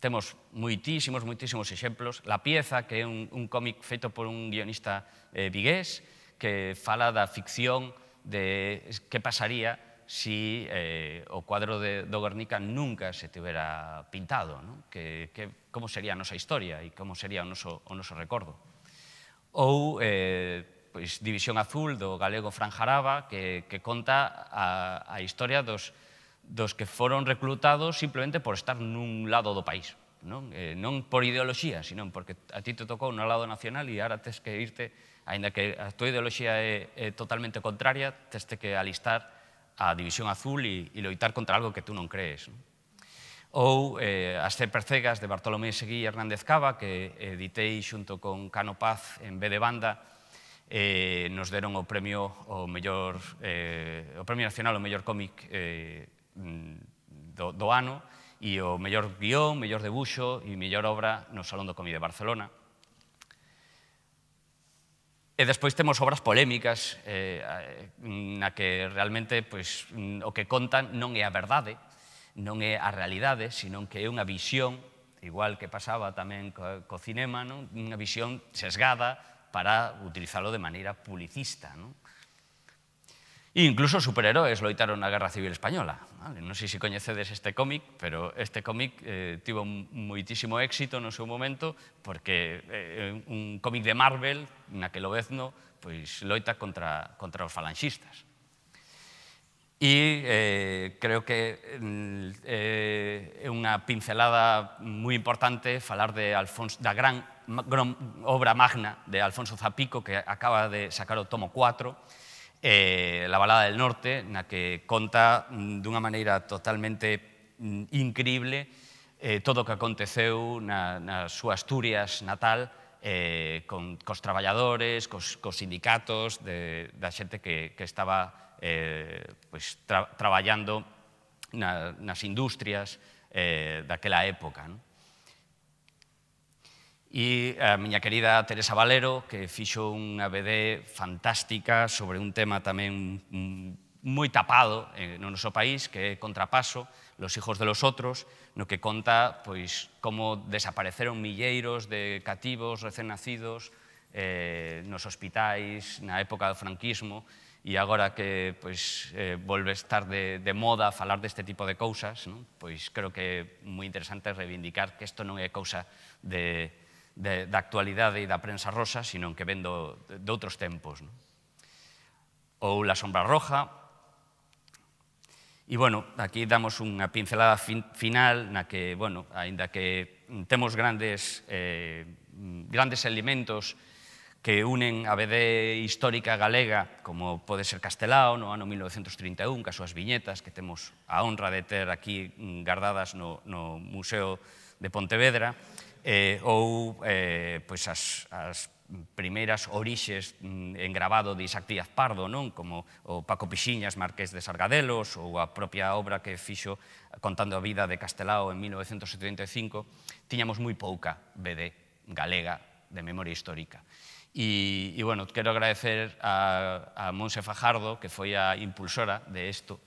Speaker 3: temos moitísimos, moitísimos exemplos. La pieza, que é un, cómic feito por un guionista vigués, que fala da ficción de que pasaría si eh, o cuadro de, do Guernica nunca se tivera pintado, ¿no? que, que, como sería a nosa historia e como sería o noso, o noso recordo. Ou eh, pois, División Azul do galego Fran Jaraba, que, que conta a, a historia dos, dos que foron reclutados simplemente por estar nun lado do país. Non, eh, non por ideoloxía, sino porque a ti te tocou no lado nacional e ahora tes que irte, aínda que a tua ideoloxía é, é totalmente contraria, tens que alistar a división azul e, e loitar contra algo que tú non crees. Non? Ou eh, As cepas cegas de Bartolomé Seguí e Hernández Cava, que editei xunto con Cano Paz en B de Banda, eh, nos deron o premio o mellor eh, o premio nacional o mellor cómic eh, mm, do, do ano e o mellor guión, mellor debuxo e mellor obra no Salón do Cómic de Barcelona. E despois temos obras polémicas eh, na que realmente pois, o que contan non é a verdade, non é a realidade, sino que é unha visión, igual que pasaba tamén co, co cinema, non? unha visión sesgada para utilizarlo de maneira publicista. Non? E incluso superhéroes loitaron na Guerra Civil Española. Vale, non sei se coñecedes este cómic, pero este cómic eh, tivo moitísimo éxito no seu momento porque é eh, un cómic de Marvel na que no, pois, loita contra, contra os falanxistas. E eh, creo que eh, é unha pincelada moi importante falar de Alfonso, da gran, gran obra magna de Alfonso Zapico que acaba de sacar o tomo 4 eh, La balada del norte, na que conta mm, dunha maneira totalmente mm, increíble eh, todo o que aconteceu na, na súa Asturias natal eh, con, cos traballadores, cos, cos sindicatos de, da xente que, que estaba eh, pues, pois, tra, traballando na, nas industrias eh, daquela época. Non? e eh, a miña querida Teresa Valero, que fixo unha BD fantástica sobre un tema tamén mm, moi tapado eh, no noso país, que é Contrapaso, Los hijos de los otros, no que conta pois como desapareceron milleiros de cativos recén nacidos eh, nos hospitais na época do franquismo e agora que pois, eh, volve estar de, de moda falar deste tipo de cousas, non? pois creo que é moi interesante reivindicar que isto non é cousa de, de, da actualidade e da prensa rosa, sino que vendo de outros tempos. Non? Ou La sombra roja. E, bueno, aquí damos unha pincelada fin, final na que, bueno, aínda que temos grandes, eh, grandes elementos que unen a BD histórica galega, como pode ser Castelao, no ano 1931, casuas viñetas, que temos a honra de ter aquí guardadas no, no Museo de Pontevedra, eh, ou eh, pois as, as primeiras orixes mm, en gravado de Isaac Díaz Pardo, non? como o Paco Pixiñas, Marqués de Sargadelos, ou a propia obra que fixo contando a vida de Castelao en 1975, tiñamos moi pouca BD galega de memoria histórica. E, e bueno, quero agradecer a, a Monse Fajardo, que foi a impulsora de isto.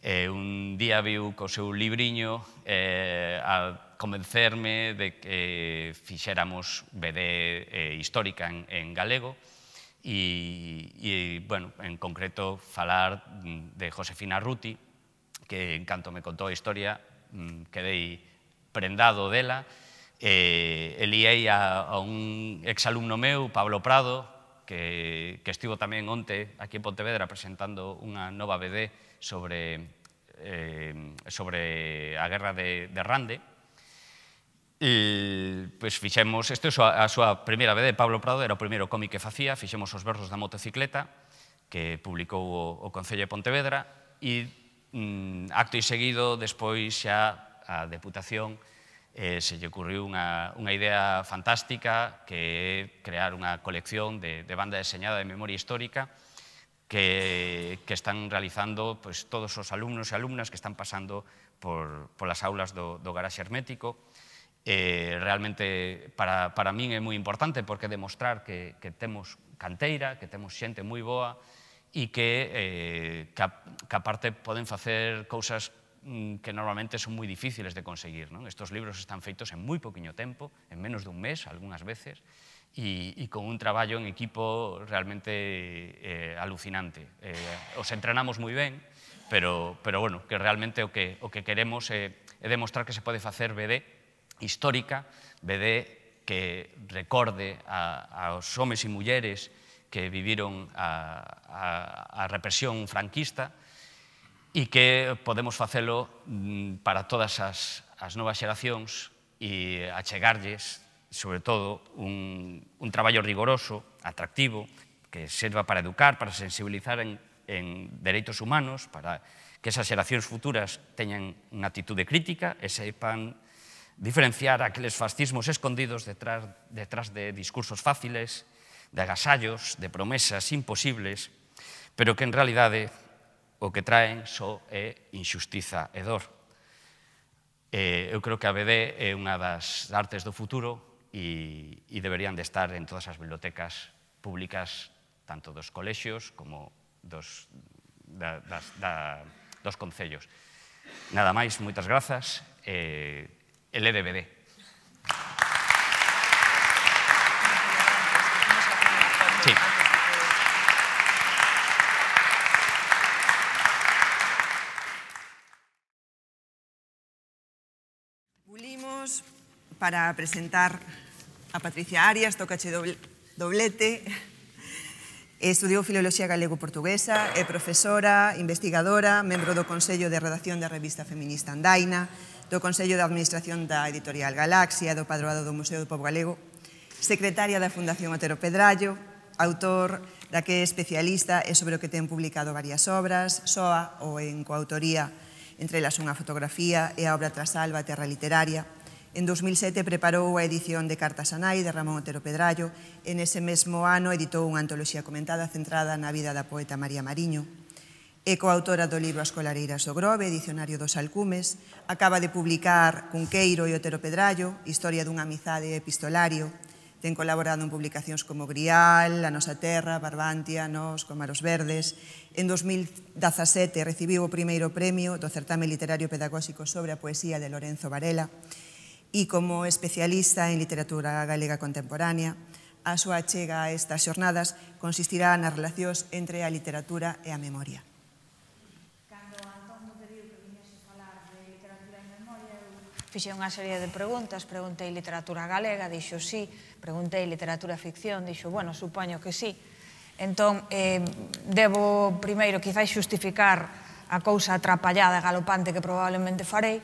Speaker 3: Eh, un día viu co seu libriño eh, a convencerme de que eh, fixéramos BD eh, histórica en, en galego e, e, bueno, en concreto, falar de Josefina Ruti, que en canto me contou a historia, mm, quedei prendado dela, eh, eliei a, a un exalumno meu, Pablo Prado, que, que estivo tamén onte aquí en Pontevedra presentando unha nova BD sobre, eh, sobre a guerra de, de Rande, E, pois, fixemos, isto é a, a súa primeira vez de Pablo Prado, era o primeiro cómic que facía, fixemos os versos da motocicleta, que publicou o, o Concello de Pontevedra, e mm, acto e seguido, despois xa a Deputación eh, se lle ocurriu unha, unha idea fantástica que é crear unha colección de, de banda deseñada de memoria histórica que, que están realizando pois, todos os alumnos e alumnas que están pasando por, polas aulas do, do garaxe hermético, eh, realmente para, para min é moi importante porque demostrar que, que temos canteira, que temos xente moi boa e que, eh, que, a, que aparte poden facer cousas mm, que normalmente son moi difíciles de conseguir. Non? Estos libros están feitos en moi poquinho tempo, en menos dun mes, algunhas veces, e, e con un traballo en equipo realmente eh, alucinante. Eh, os entrenamos moi ben, pero, pero bueno, que realmente o que, o que queremos é, eh, é demostrar que se pode facer BD histórica vede que recorde a, aos homes e mulleres que viviron a, a, a represión franquista e que podemos facelo mm, para todas as, as novas xeracións e achegarlles, sobre todo, un, un traballo rigoroso, atractivo, que serva para educar, para sensibilizar en, en dereitos humanos, para que esas xeracións futuras teñan unha actitude crítica e sepan diferenciar aqueles fascismos escondidos detrás, detrás de discursos fáciles, de agasallos, de promesas imposibles, pero que en realidade o que traen só é injustiza e dor. Eh, eu creo que a BD é unha das artes do futuro e, e deberían de estar en todas as bibliotecas públicas, tanto dos colexios como dos, da, das, da, dos concellos. Nada máis, moitas grazas. Eh, el EDBD. Sí.
Speaker 1: Bulimos para presentar a Patricia Arias, tocache doblete, Estudiou Filoloxía Galego-Portuguesa, é profesora, investigadora, membro do Consello de Redacción da Revista Feminista Andaina, do Consello de Administración da Editorial Galaxia, do Padroado do Museo do Pobo Galego, secretaria da Fundación Otero Pedrallo, autor da que é especialista e sobre o que ten publicado varias obras, soa ou en coautoría, entre elas unha fotografía e a obra Trasalba Terra Literaria. En 2007 preparou a edición de Cartas a Nai de Ramón Otero Pedrallo e nese mesmo ano editou unha antoloxía comentada centrada na vida da poeta María Mariño e coautora do libro As colareiras do Grove, Dicionario dos Alcumes, acaba de publicar Cunqueiro e Otero Pedrallo, Historia dunha amizade epistolario, ten colaborado en publicacións como Grial, A Nosa Terra, Barbantia, Nos, Comaros Verdes. En 2017 recibiu o primeiro premio do Certame Literario Pedagóxico sobre a poesía de Lorenzo Varela e como especialista en literatura galega contemporánea, a súa chega a estas xornadas consistirá nas relacións entre a literatura e a memoria.
Speaker 4: Fixei unha serie de preguntas, preguntei literatura galega, dixo sí, preguntei literatura ficción, dixo, bueno, supoño que sí. Entón, eh, debo primeiro quizáis xustificar a cousa atrapallada e galopante que probablemente farei,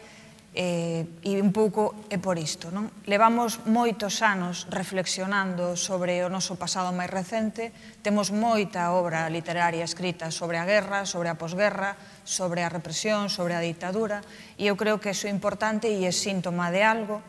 Speaker 4: eh, e un pouco é por isto. Non? Levamos moitos anos reflexionando sobre o noso pasado máis recente, temos moita obra literaria escrita sobre a guerra, sobre a posguerra, sobre a represión, sobre a ditadura, e eu creo que iso é importante e é síntoma de algo.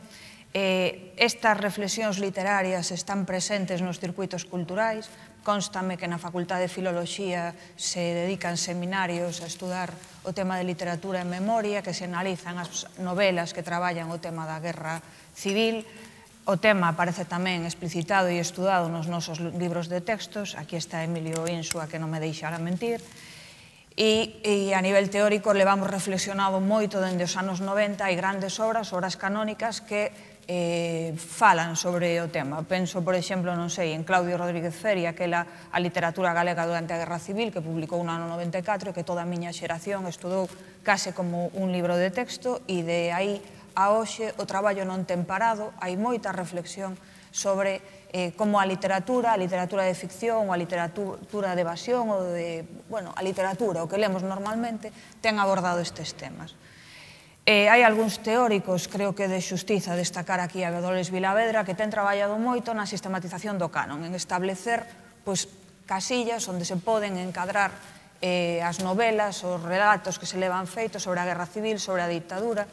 Speaker 4: Eh, estas reflexións literarias están presentes nos circuitos culturais, constame que na Facultade de Filoloxía se dedican seminarios a estudar o tema de literatura en memoria, que se analizan as novelas que traballan o tema da guerra civil, O tema aparece tamén explicitado e estudado nos nosos libros de textos. Aquí está Emilio Insua, que non me deixara mentir e, e a nivel teórico levamos reflexionado moito dende os anos 90 hai grandes obras, obras canónicas que eh, falan sobre o tema. Penso, por exemplo, non sei, en Claudio Rodríguez Feria, que a literatura galega durante a Guerra Civil, que publicou no ano 94, que toda a miña xeración estudou case como un libro de texto, e de aí a hoxe o traballo non ten parado, hai moita reflexión sobre eh, como a literatura, a literatura de ficción, ou a literatura de evasión, ou de, bueno, a literatura, o que lemos normalmente, ten abordado estes temas. Eh, hai algúns teóricos, creo que de xustiza, destacar aquí a Bedoles Vilavedra, que ten traballado moito na sistematización do canon, en establecer pois, casillas onde se poden encadrar eh, as novelas, os relatos que se levan feitos sobre a guerra civil, sobre a dictadura,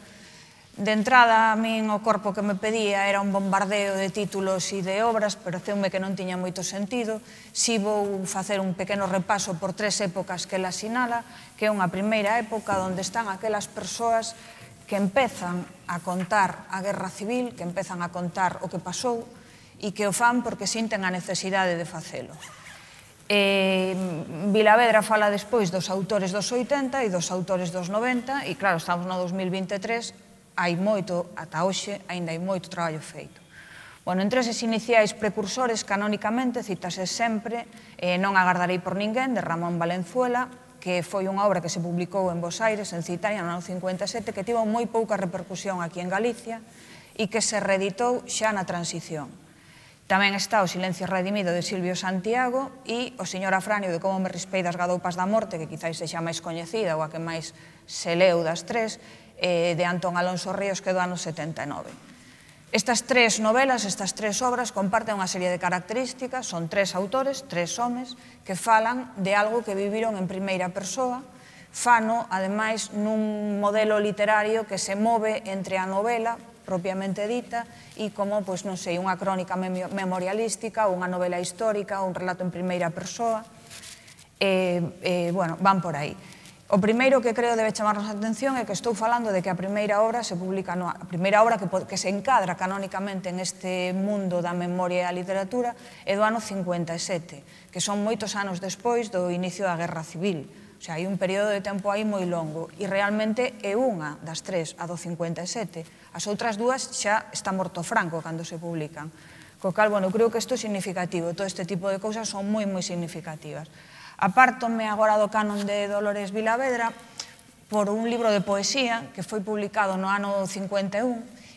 Speaker 4: De entrada, a min o corpo que me pedía era un bombardeo de títulos e de obras, pero ceume que non tiña moito sentido. Si vou facer un pequeno repaso por tres épocas que la sinala, que é unha primeira época onde están aquelas persoas que empezan a contar a guerra civil, que empezan a contar o que pasou, e que o fan porque sinten a necesidade de facelo. E mm, Vilavedra fala despois dos autores dos 80 e dos autores dos 90, e claro, estamos no 2023, hai moito, ata hoxe, aínda hai moito traballo feito. Bueno, entre eses iniciais precursores, canónicamente, citase sempre eh, Non agardarei por ninguén, de Ramón Valenzuela, que foi unha obra que se publicou en Bos Aires, en Citaria, no ano 57, que tivo moi pouca repercusión aquí en Galicia e que se reeditou xa na transición. Tamén está o Silencio Redimido de Silvio Santiago e o Señor Afranio de Como me rispei das gadoupas da morte, que quizáis sexa máis coñecida ou a que máis se leu das tres, eh, de Antón Alonso Ríos que do ano 79. Estas tres novelas, estas tres obras, comparten unha serie de características, son tres autores, tres homes, que falan de algo que viviron en primeira persoa, fano, ademais, nun modelo literario que se move entre a novela propiamente dita e como, pois, non sei, unha crónica memorialística, unha novela histórica, un relato en primeira persoa, e, eh, eh, bueno, van por aí. O primeiro que creo debe chamarnos a atención é que estou falando de que a primeira obra se publica no, a primeira obra que, que se encadra canónicamente en este mundo da memoria e a literatura é do ano 57, que son moitos anos despois do inicio da Guerra Civil. O sea, hai un período de tempo aí moi longo e realmente é unha das tres, a do 57. As outras dúas xa está morto Franco cando se publican. Co cal, bueno, creo que isto é significativo. Todo este tipo de cousas son moi, moi significativas. Apártome agora do canon de Dolores Vilavedra por un libro de poesía que foi publicado no ano 51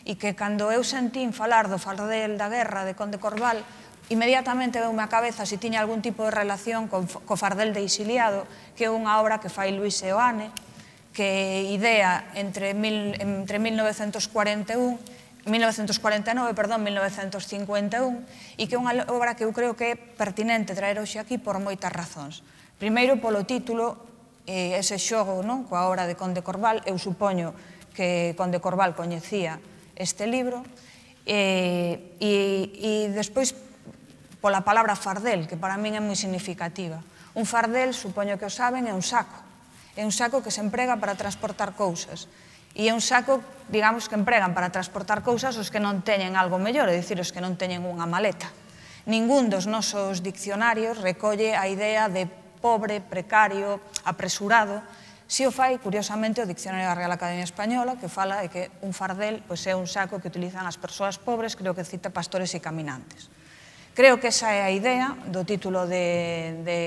Speaker 4: e que cando eu sentín falar do fardel da guerra de Conde Corval inmediatamente veu a cabeza se tiña algún tipo de relación con, co Fardel de Isiliado, que é unha obra que fai Luis Eoane que idea entre, mil, entre 1941 1949, perdón, 1951, e que é unha obra que eu creo que é pertinente traer hoxe aquí por moitas razóns. Primeiro, polo título, eh, ese xogo non? coa obra de Conde Corval, eu supoño que Conde Corval coñecía este libro, eh, e, e despois pola palabra fardel, que para min é moi significativa. Un fardel, supoño que o saben, é un saco. É un saco que se emprega para transportar cousas E é un saco, digamos, que empregan para transportar cousas os que non teñen algo mellor, é dicir, os que non teñen unha maleta. Ningún dos nosos diccionarios recolle a idea de pobre, precario, apresurado, Si o fai, curiosamente, o Diccionario da Real Academia Española, que fala de que un fardel pois, é un saco que utilizan as persoas pobres, creo que cita pastores e caminantes. Creo que esa é a idea do título de, de,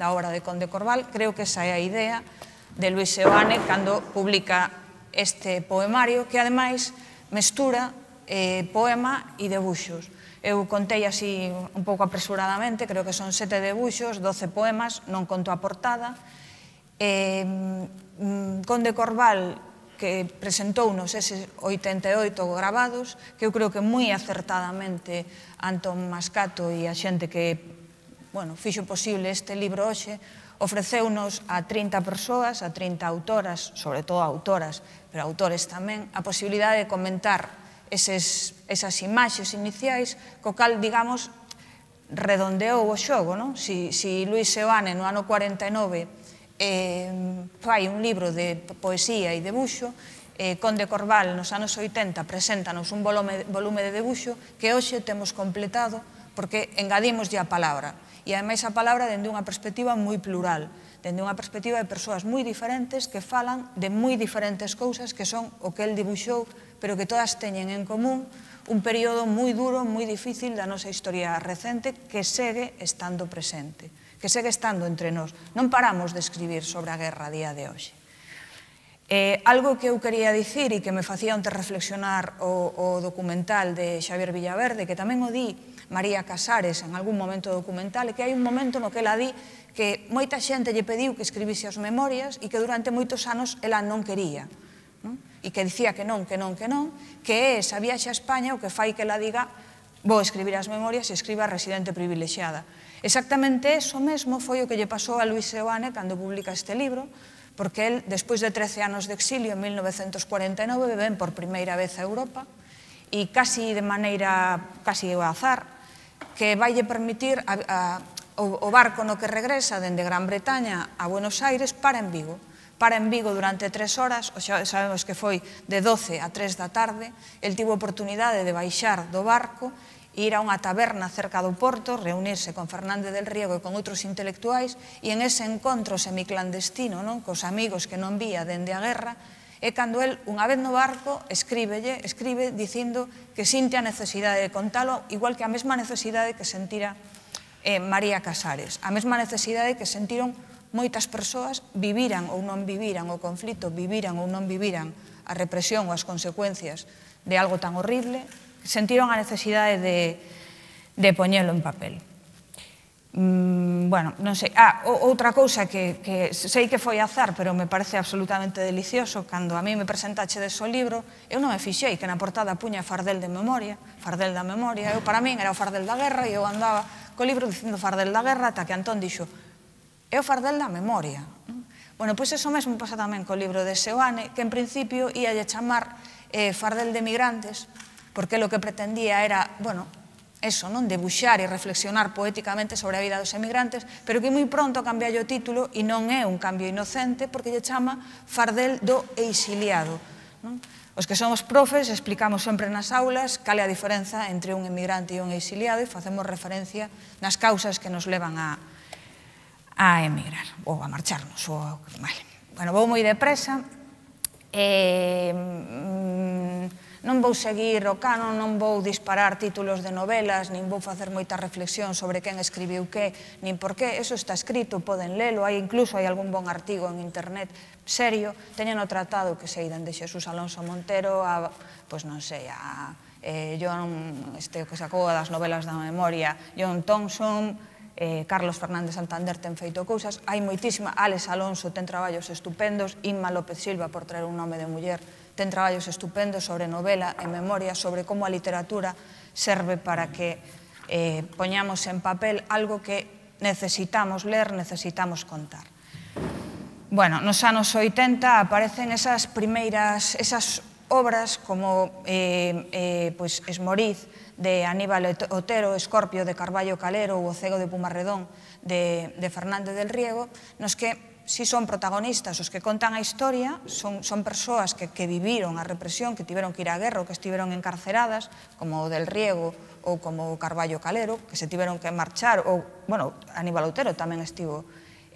Speaker 4: da obra de Conde Corval, creo que esa é a idea de Luis Seoane cando publica este poemario que ademais mestura eh, poema e debuxos. Eu contei así un pouco apresuradamente, creo que son sete debuxos, doce poemas, non conto a portada. Eh, Conde Corval que presentou nos eses 88 grabados, que eu creo que moi acertadamente Antón Mascato e a xente que bueno, fixo posible este libro hoxe, ofreceunos a 30 persoas, a 30 autoras, sobre todo autoras pero autores tamén, a posibilidade de comentar eses, esas imaxes iniciais, co cal, digamos, redondeou o xogo, non? Si, si Luis Seoane no ano 49 eh, fai un libro de poesía e debuxo, eh, Conde Corval nos anos 80 preséntanos un volume, volume de debuxo que hoxe temos completado porque engadimos a palabra. E ademais a palabra dende unha perspectiva moi plural dende unha perspectiva de persoas moi diferentes que falan de moi diferentes cousas que son o que el dibuixou, pero que todas teñen en común un período moi duro, moi difícil da nosa historia recente que segue estando presente, que segue estando entre nós. Non paramos de escribir sobre a guerra a día de hoxe. Eh, algo que eu quería dicir e que me facía onte reflexionar o, o documental de Xavier Villaverde, que tamén o di María Casares en algún momento do documental, é que hai un momento no que ela di que moita xente lle pediu que escribise as memorias e que durante moitos anos ela non quería. Non? E que dicía que non, que non, que non, que é esa viaxe a España o que fai que ela diga vou escribir as memorias e escriba a residente privilexiada. Exactamente eso mesmo foi o que lle pasou a Luis Seoane cando publica este libro, porque el, despois de 13 anos de exilio en 1949, ven por primeira vez a Europa e casi de maneira, casi o azar, que vai permitir a, a o, barco no que regresa dende Gran Bretaña a Buenos Aires para en Vigo. Para en Vigo durante tres horas, xa sabemos que foi de 12 a 3 da tarde, el tivo oportunidade de baixar do barco ir a unha taberna cerca do Porto, reunirse con Fernández del Riego e con outros intelectuais, e en ese encontro semiclandestino, non, cos amigos que non vía dende a guerra, é cando el, unha vez no barco, escribelle, escribe dicindo que sinte a necesidade de contalo, igual que a mesma necesidade que sentira eh, María Casares. A mesma necesidade que sentiron moitas persoas viviran ou non viviran o conflito, viviran ou non viviran a represión ou as consecuencias de algo tan horrible, sentiron a necesidade de, de poñelo en papel. Mm, bueno, non sei. Ah, outra cousa que, que sei que foi azar, pero me parece absolutamente delicioso, cando a mí me presentaxe deso o libro, eu non me fixei que na portada puña fardel de memoria, fardel da memoria, eu para min era o fardel da guerra e eu andaba co libro dicindo Fardel da Guerra, ata que Antón dixo é o Fardel da memoria. Bueno, pois eso mesmo pasa tamén co libro de Seoane, que en principio ia lle chamar eh, Fardel de Migrantes, porque lo que pretendía era, bueno, eso, non debuxar e reflexionar poéticamente sobre a vida dos emigrantes, pero que moi pronto cambia o título e non é un cambio inocente porque lle chama Fardel do exiliado. Non? Os que somos profes explicamos sempre nas aulas cal é a diferenza entre un emigrante e un exiliado e facemos referencia nas causas que nos levan a, a emigrar ou a marcharnos. Ou, vale. Bueno, vou moi depresa. Eh, mm, non vou seguir o canon, non vou disparar títulos de novelas, nin vou facer moita reflexión sobre quen escribiu que, nin por que. Eso está escrito, poden lelo, hai incluso hai algún bon artigo en internet serio, teñen o tratado que sei de Xesús Alonso Montero a, pois non sei, a eh, John, este que sacou das novelas da memoria, John Thompson, eh, Carlos Fernández Santander ten feito cousas, hai moitísima, Alex Alonso ten traballos estupendos, Inma López Silva, por traer un nome de muller, ten traballos estupendos sobre novela e memoria, sobre como a literatura serve para que eh, poñamos en papel algo que necesitamos ler, necesitamos contar bueno, nos anos 80 aparecen esas primeiras, esas obras como eh, eh, pois pues, Esmoriz de Aníbal Otero, Escorpio de Carballo Calero ou O Cego de Pumarredón de, de Fernández del Riego, nos que si son protagonistas os que contan a historia, son, son persoas que, que viviron a represión, que tiveron que ir á guerra ou que estiveron encarceradas, como o del Riego ou como o Carballo Calero, que se tiveron que marchar, ou, bueno, Aníbal Otero tamén estivo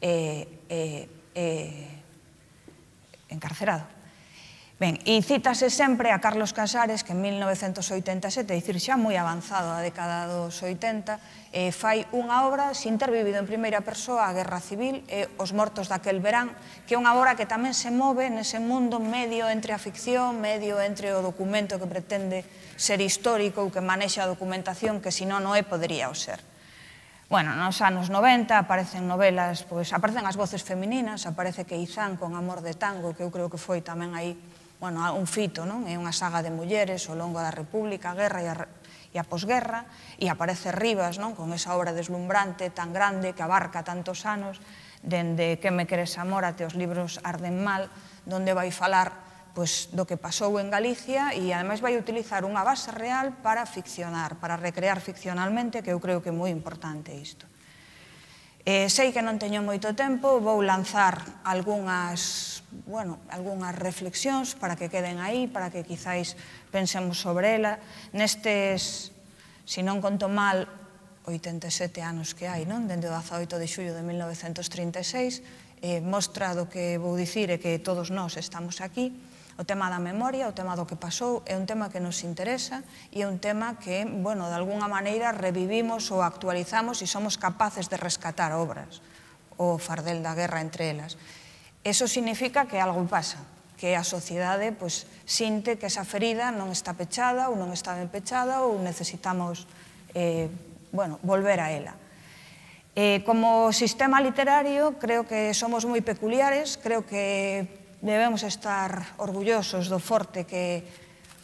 Speaker 4: eh, eh, eh, encarcerado. Ben, e cítase sempre a Carlos Casares, que en 1987, dicir, xa moi avanzado a década dos 80, eh, fai unha obra sin ter vivido en primeira persoa a Guerra Civil e eh, os mortos daquel verán, que é unha obra que tamén se move nese mundo medio entre a ficción, medio entre o documento que pretende ser histórico ou que manexa a documentación que, se non, non é, podería o ser. Bueno, nos anos 90 aparecen novelas, pois aparecen as voces femininas, aparece que Izan con Amor de Tango, que eu creo que foi tamén aí, bueno, un fito, non? É unha saga de mulleres ao longo da República, a guerra e a, e a posguerra, e aparece Rivas, non? Con esa obra deslumbrante tan grande que abarca tantos anos, dende que me queres amor até os libros Arden Mal, donde vai falar pois, do que pasou en Galicia e ademais vai utilizar unha base real para ficcionar, para recrear ficcionalmente, que eu creo que é moi importante isto. Eh, sei que non teño moito tempo, vou lanzar algunhas, bueno, algunhas reflexións para que queden aí, para que quizáis pensemos sobre ela. Nestes, se non conto mal, 87 anos que hai, non? Dende o 18 de xullo de 1936, eh, mostra do que vou dicir é que todos nós estamos aquí, O tema da memoria, o tema do que pasou, é un tema que nos interesa e é un tema que, bueno, de alguna maneira revivimos ou actualizamos e somos capaces de rescatar obras o fardel da guerra entre elas. Eso significa que algo pasa, que a sociedade pois, sinte que esa ferida non está pechada ou non está ben pechada ou necesitamos eh, bueno, volver a ela. Eh, como sistema literario creo que somos moi peculiares, creo que debemos estar orgullosos do forte que,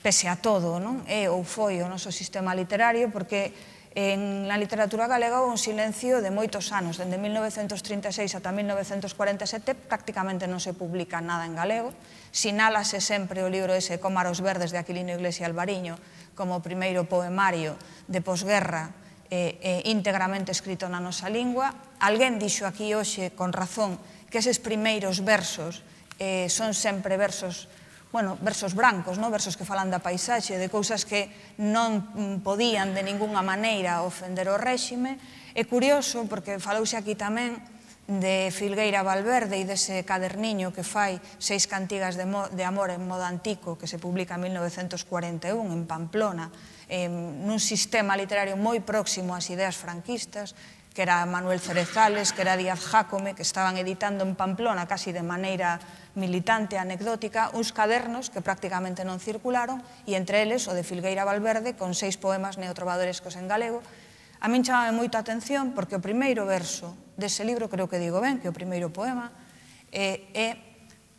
Speaker 4: pese a todo, non? é ou foi o noso sistema literario, porque en la literatura galega houve un silencio de moitos anos, dende 1936 ata 1947 prácticamente non se publica nada en galego, sinálase sempre o libro ese Comaros Verdes de Aquilino Iglesias Albariño como o primeiro poemario de posguerra eh, eh, íntegramente escrito na nosa lingua. Alguén dixo aquí hoxe, con razón, que eses primeiros versos eh, son sempre versos bueno, versos brancos, no? versos que falan da paisaxe, de cousas que non podían de ningunha maneira ofender o réxime. É curioso, porque falouse aquí tamén de Filgueira Valverde e dese caderniño que fai seis cantigas de, mo, de amor en modo antico que se publica en 1941 en Pamplona eh, nun sistema literario moi próximo ás ideas franquistas que era Manuel Cerezales, que era Díaz Jácome, que estaban editando en Pamplona casi de maneira militante, anecdótica, uns cadernos que prácticamente non circularon, e entre eles o de Filgueira Valverde, con seis poemas neotrovadorescos en galego. A min chamame moito a atención porque o primeiro verso dese libro, creo que digo ben, que o primeiro poema, é, é,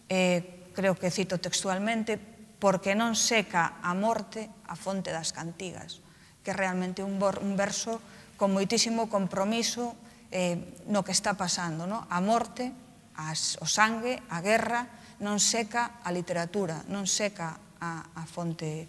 Speaker 4: é creo que cito textualmente, porque non seca a morte a fonte das cantigas, que realmente un, bor, un verso con moitísimo compromiso eh, no que está pasando. No? A morte, as, o sangue, a guerra, non seca a literatura, non seca a, a fonte.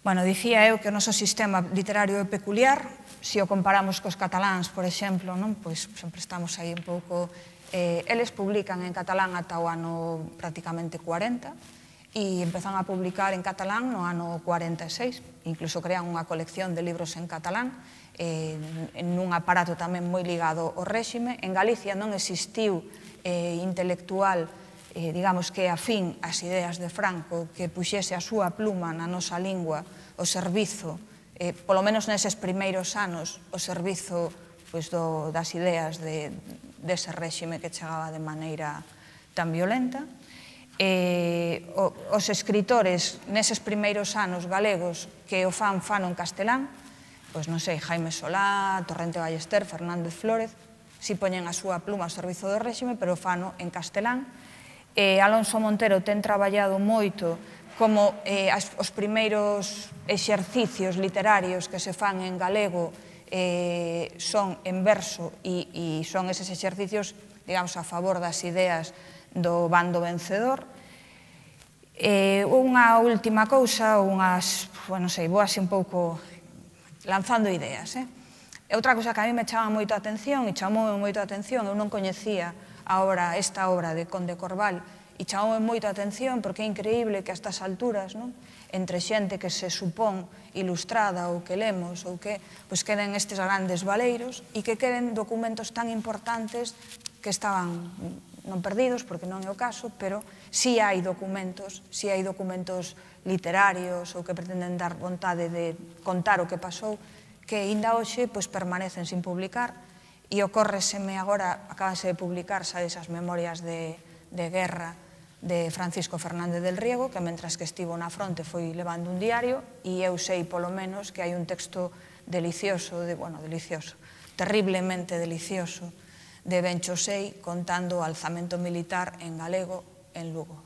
Speaker 4: Bueno, dicía eu que o noso sistema literario é peculiar, se o comparamos cos cataláns, por exemplo, non? pois sempre estamos aí un pouco... Eh, eles publican en catalán ata o ano prácticamente 40 e empezan a publicar en catalán no ano 46, incluso crean unha colección de libros en catalán Eh, nun aparato tamén moi ligado ao réxime. En Galicia non existiu eh, intelectual eh, digamos que afín ás ideas de Franco que puxese a súa pluma na nosa lingua o servizo eh, polo menos neses primeiros anos o servizo pois, do, das ideas de, dese réxime que chegaba de maneira tan violenta eh, os escritores neses primeiros anos galegos que o fan fan en castelán pois non sei, Jaime Solá, Torrente Ballester, Fernández Flórez, si poñen a súa pluma ao servizo do réxime, pero fano en castelán. Eh, Alonso Montero ten traballado moito como eh, as, os primeiros exercicios literarios que se fan en galego eh, son en verso e, e son eses exercicios, digamos, a favor das ideas do bando vencedor. Eh, unha última cousa, unhas, bueno, pois sei, vou así un pouco lanzando ideas. Eh? E outra cosa que a mí me chama moito a atención e chamou moito a atención, eu non coñecía a obra, esta obra de Conde Corval e chamou moito a atención porque é increíble que a estas alturas, non? entre xente que se supón ilustrada ou que lemos ou que pois queden estes grandes valeiros e que queden documentos tan importantes que estaban non perdidos, porque non é o caso, pero si sí hai documentos, si sí hai documentos literarios ou que pretenden dar vontade de contar o que pasou, que ainda hoxe pois, permanecen sin publicar e ocórreseme agora, acábanse de publicar, xa esas memorias de, de guerra de Francisco Fernández del Riego, que mentras que estivo na fronte foi levando un diario e eu sei polo menos que hai un texto delicioso, de, bueno, delicioso, terriblemente delicioso, de Benchosei contando o alzamento militar en galego en Lugo,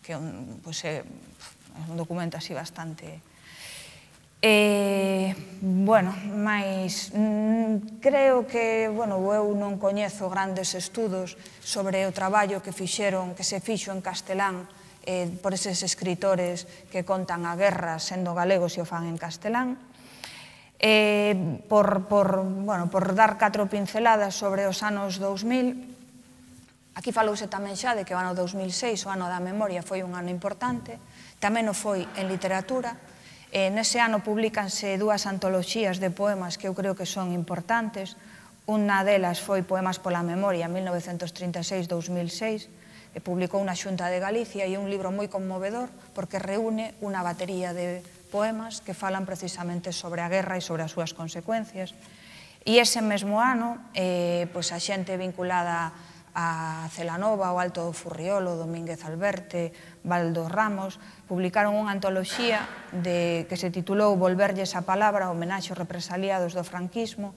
Speaker 4: que un, pois, é un documento así bastante... E, eh, bueno, mais mm, creo que, bueno, eu non coñezo grandes estudos sobre o traballo que fixeron, que se fixo en castelán eh, por eses escritores que contan a guerra sendo galegos e o fan en castelán. Eh, por, por, bueno, por dar catro pinceladas sobre os anos 2000, aquí falouse tamén xa de que o ano 2006, o ano da memoria, foi un ano importante, tamén o foi en literatura. Eh, nese ano publicanse dúas antoloxías de poemas que eu creo que son importantes. Unha delas foi Poemas pola Memoria, 1936-2006, e publicou unha Xunta de Galicia e é un libro moi conmovedor porque reúne unha batería de poemas que falan precisamente sobre a guerra e sobre as súas consecuencias. E ese mesmo ano, eh, pois a xente vinculada a Celanova, o Alto do Furriolo, Domínguez Alberte, Valdo Ramos, publicaron unha antoloxía de, que se titulou Volverlles a palabra, homenaxe aos represaliados do franquismo,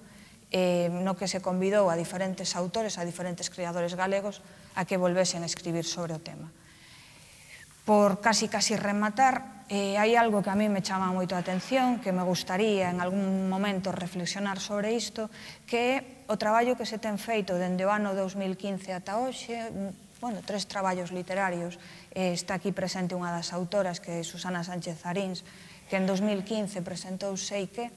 Speaker 4: eh, no que se convidou a diferentes autores, a diferentes creadores galegos, a que volvesen a escribir sobre o tema. Por casi casi rematar, eh, hai algo que a mí me chama moito a atención, que me gustaría en algún momento reflexionar sobre isto, que é o traballo que se ten feito dende o ano 2015 ata hoxe, bueno, tres traballos literarios. está aquí presente unha das autoras, que é Susana Sánchez Aríns, que en 2015 presentou Sei que,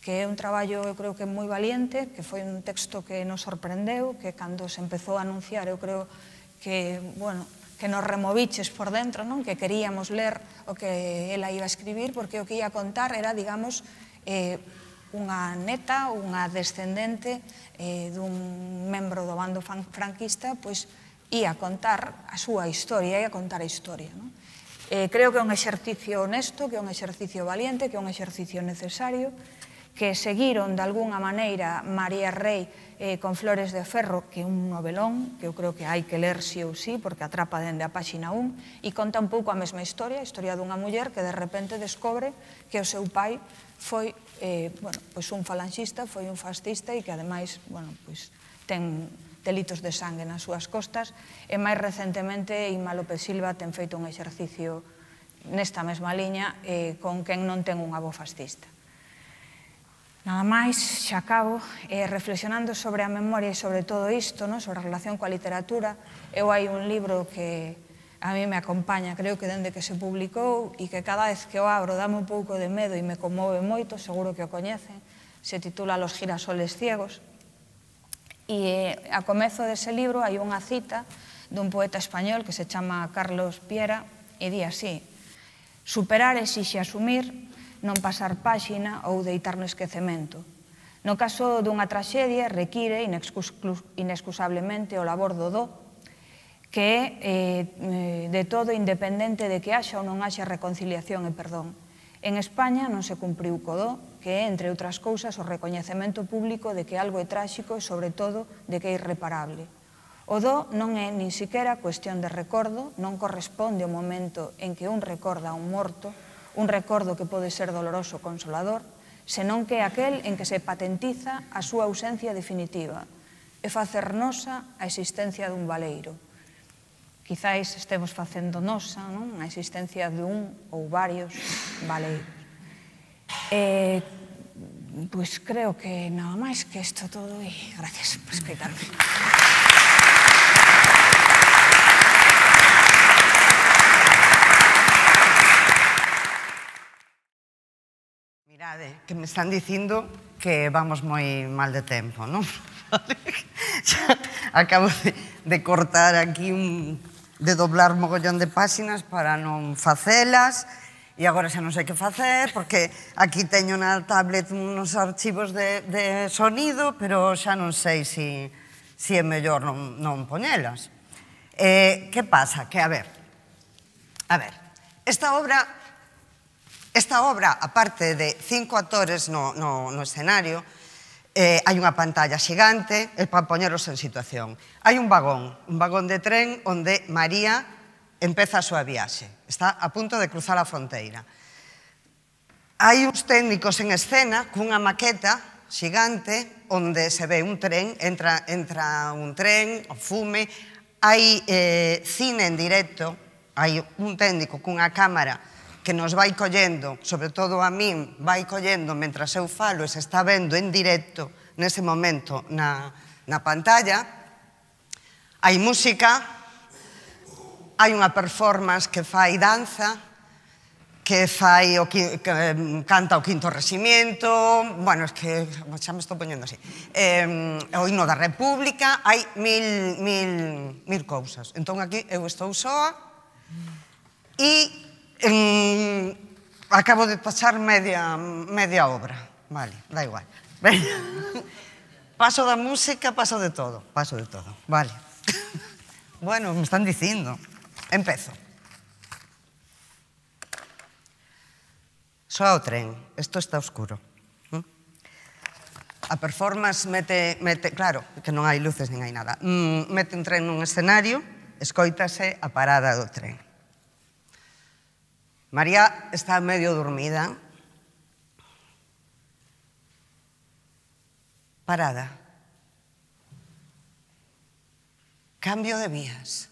Speaker 4: que é un traballo, eu creo que moi valiente, que foi un texto que nos sorprendeu, que cando se empezou a anunciar, eu creo que, bueno, que nos removiches por dentro, non? que queríamos ler o que ela iba a escribir, porque o que ia contar era, digamos, eh, unha neta, unha descendente eh, dun membro do bando franquista, pois e a contar a súa historia e a contar a historia. Non? Eh, creo que é un exercicio honesto, que é un exercicio valiente, que é un exercicio necesario, que seguiron de alguna maneira María Rey eh, con Flores de Ferro, que é un novelón, que eu creo que hai que ler sí ou sí, porque atrapa dende a páxina 1, e conta un pouco a mesma historia, a historia dunha muller que de repente descobre que o seu pai foi eh, bueno, pois un falangista, foi un fascista e que ademais bueno, pois, ten delitos de sangue nas súas costas e máis recentemente Inma López Silva ten feito un exercicio nesta mesma liña eh, con quen non ten un avó fascista. Nada máis, xa acabo, eh, reflexionando sobre a memoria e sobre todo isto, no, sobre a relación coa literatura, eu hai un libro que a mí me acompaña, creo que dende que se publicou e que cada vez que o abro dame un pouco de medo e me comove moito, seguro que o coñecen, se titula Los girasoles ciegos, E a comezo dese libro hai unha cita dun poeta español que se chama Carlos Piera e di así Superar exixe asumir, non pasar páxina ou deitar no esquecemento. No caso dunha traxedia require inexcusablemente o labor do do que é eh, eh, de todo independente de que haxa ou non haxa reconciliación e perdón. En España non se cumpriu co do, que é, entre outras cousas, o recoñecemento público de que algo é tráxico e, sobre todo, de que é irreparable. O do non é nin siquiera cuestión de recordo, non corresponde ao momento en que un recorda a un morto, un recordo que pode ser doloroso consolador, senón que é aquel en que se patentiza a súa ausencia definitiva e facer nosa a existencia dun valeiro. Quizáis estemos facendo nosa non? a existencia dun ou varios valeiros. Eh, Pois creo que nada máis que isto todo e gracias por escoitarme.
Speaker 2: Mirade, eh, que me están dicindo que vamos moi mal de tempo, non? Acabo de, de cortar aquí un de doblar mogollón de páxinas para non facelas E agora xa non sei que facer, porque aquí teño na tablet uns archivos de, de sonido, pero xa non sei se si, si é mellor non, non poñelas. Eh, que pasa? Que, a ver, a ver, esta obra, esta obra, aparte de cinco actores no, no, no escenario, eh, hai unha pantalla xigante, e para poñeros en situación. Hai un vagón, un vagón de tren onde María empeza a súa viaxe. Está a punto de cruzar a fronteira. Hai uns técnicos en escena cunha maqueta xigante onde se ve un tren, entra, entra un tren, o fume, hai eh, cine en directo, hai un técnico cunha cámara que nos vai collendo, sobre todo a min, vai collendo mentre eu falo e se está vendo en directo nese momento na, na pantalla. Hai música, hai unha performance que fai danza, que fai o que, canta o quinto regimiento, bueno, es que xa me estou poñendo así. Eh, o himno da República, hai mil, mil, mil cousas. Entón aquí eu estou soa e eh, acabo de pasar media, media obra. Vale, da igual. paso da música, paso de todo, paso de todo. Vale. bueno, me están dicindo. Empezo. Soa o tren, isto está oscuro. Hm? A performance mete, mete, claro, que non hai luces nin hai nada. Mm, mete un tren nun escenario, escoítase a parada do tren. María está medio dormida. Parada. Cambio de vías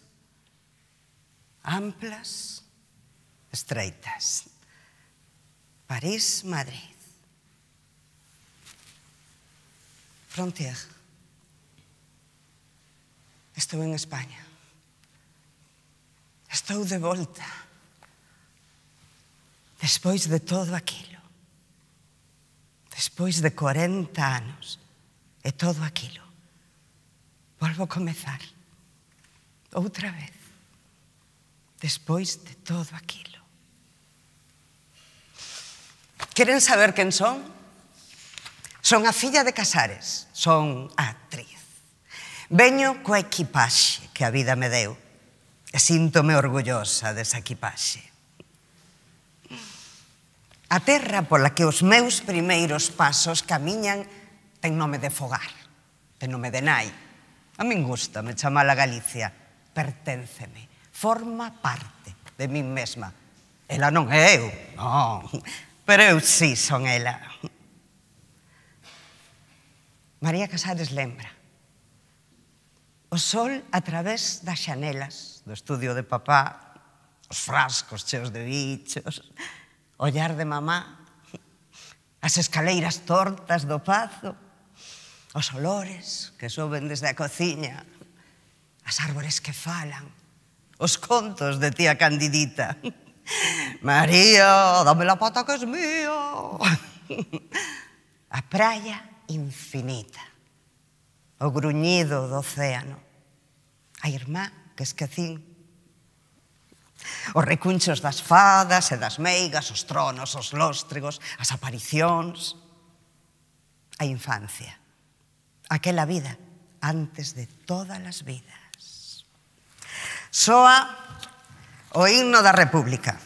Speaker 2: amplas, estreitas. París, Madrid. Frontier. Estou en España. Estou de volta. Despois de todo aquilo. Despois de 40 anos e todo aquilo. Volvo a comezar. Outra vez despois de todo aquilo. Queren saber quen son? Son a filla de Casares, son a actriz. Veño coa equipaxe que a vida me deu e sinto-me orgullosa desa equipaxe. A terra pola que os meus primeiros pasos camiñan ten nome de fogar, ten nome de nai. A min gusta me a Galicia, pertenceme forma parte de min mesma. Ela non é eu, non, pero eu sí son ela. María Casares lembra o sol a través das xanelas do estudio de papá, os frascos cheos de bichos, o ollar de mamá, as escaleiras tortas do pazo, os olores que soben desde a cociña, as árbores que falan, os contos de tía Candidita. María, dame la pata que es mía. A praia infinita. O gruñido do océano. A irmá que esquecín. Os recunchos das fadas e das meigas, os tronos, os lóstregos, as aparicións. A infancia. Aquela vida antes de todas as vidas soa o himno da República.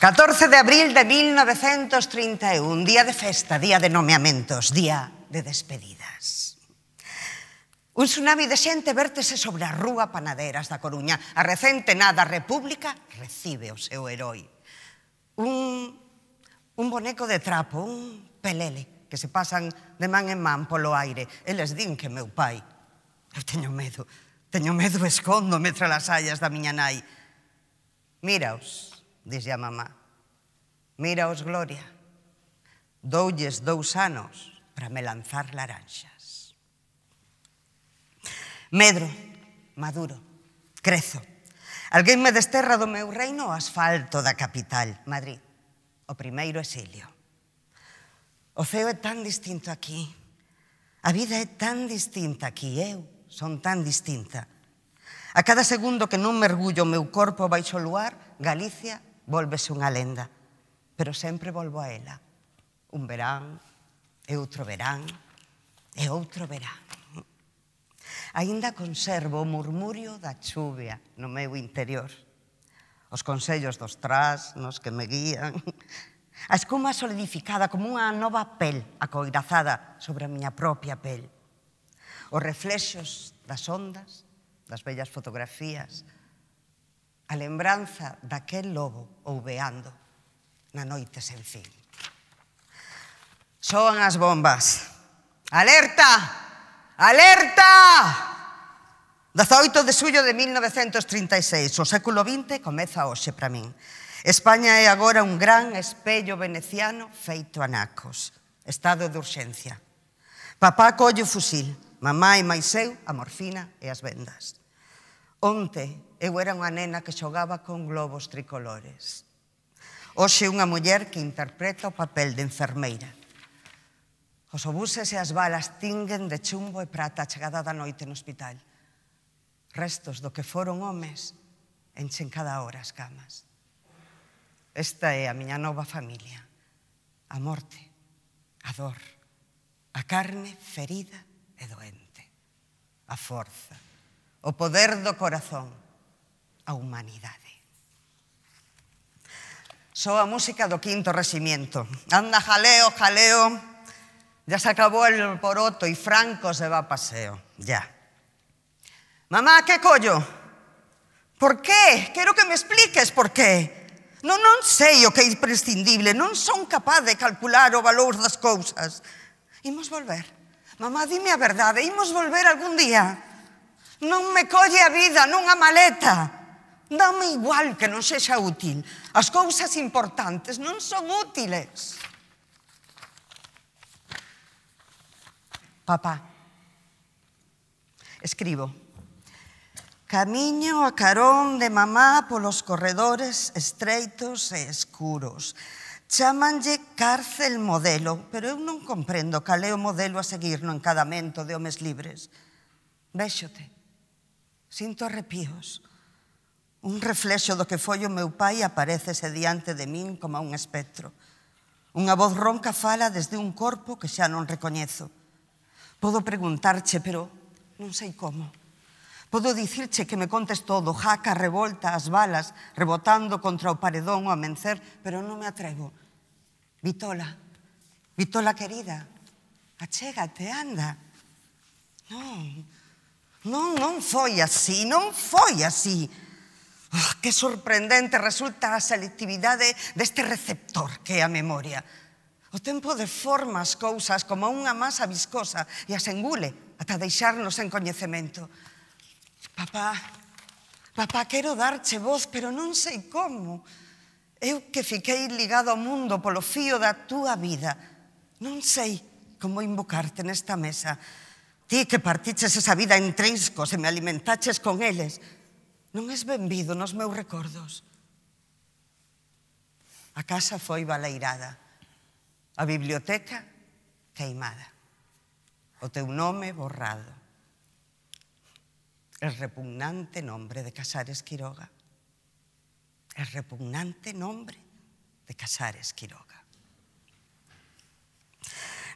Speaker 2: 14 de abril de 1931, día de festa, día de nomeamentos, día de despedidas. Un tsunami de xente vértese sobre a rúa Panaderas da Coruña. A recente nada República recibe o seu herói. Un, un boneco de trapo, un pelele, que se pasan de man en man polo aire. Eles din que meu pai. Eu teño medo, Teño medo, escondo tra as aias da miña nai. Míraos, dixe a mamá. Míraos, Gloria. Doulles dous anos para me lanzar laranxas. Medro, maduro, crezo. Alguén me desterra do meu reino o asfalto da capital, Madrid. O primeiro exilio. O ceo é tan distinto aquí. A vida é tan distinta aquí. Eu son tan distinta. A cada segundo que non mergullo o meu corpo baixo o luar, Galicia volvese unha lenda, pero sempre volvo a ela. Un verán, e outro verán, e outro verán. Ainda conservo o murmurio da chuvia no meu interior. Os consellos dos tras, nos que me guían, a escuma solidificada como unha nova pel acoirazada sobre a miña propia pel os reflexos das ondas, das bellas fotografías, a lembranza daquel lobo ouveando na noite sen fin. Soan as bombas. Alerta! Alerta! 18 de xullo de 1936, o século XX comeza hoxe para min. España é agora un gran espello veneciano feito a nacos. Estado de urxencia. Papá colle o fusil Mamá e máis eu, a morfina e as vendas. Onte eu era unha nena que xogaba con globos tricolores. Hoxe unha muller que interpreta o papel de enfermeira. Os obuses e as balas tinguen de chumbo e prata a chegada da noite no hospital. Restos do que foron homes enchen cada hora as camas. Esta é a miña nova familia. A morte, a dor, a carne ferida é doente. A forza, o poder do corazón, a humanidade. Só a música do quinto regimiento. Anda jaleo, jaleo, ya se acabou el poroto e Franco se va a paseo, ya. Mamá, que collo? Por qué? Quero que me expliques por qué. Non, non sei o que é imprescindible, non son capaz de calcular o valor das cousas. Imos volver Mamá, dime a verdade, imos volver algún día. Non me colle a vida nunha maleta. Dame igual que non sexa útil. As cousas importantes non son útiles. Papá, escribo. Camiño a carón de mamá polos corredores estreitos e escuros. Chamanlle cárcel modelo, pero eu non comprendo cal é o modelo a seguir no encadamento de homes libres. Véxote, sinto arrepíos. Un reflexo do que foi o meu pai aparecese diante de min como un espectro. Unha voz ronca fala desde un corpo que xa non recoñezo. Podo preguntarche, pero non sei como. Podo dicirche que me contes todo, jaca, revolta, as balas, rebotando contra o paredón o amencer, pero non me atrevo. Vitola, Vitola querida, achégate, anda. Non, non, non foi así, non foi así. Oh, que sorprendente resulta a selectividade deste receptor que é a memoria. O tempo deforma as cousas como unha masa viscosa e as engule ata deixarnos en coñecemento. Papá, papá, quero darche voz, pero non sei como. Eu que fiquei ligado ao mundo polo fío da túa vida. Non sei como invocarte nesta mesa. Ti que partiches esa vida en triscos e me alimentaches con eles. Non es benvido nos meus recordos. A casa foi baleirada. A biblioteca queimada. O teu nome borrado. El repugnante nombre de Casares Quiroga. El repugnante nombre de Casares Quiroga.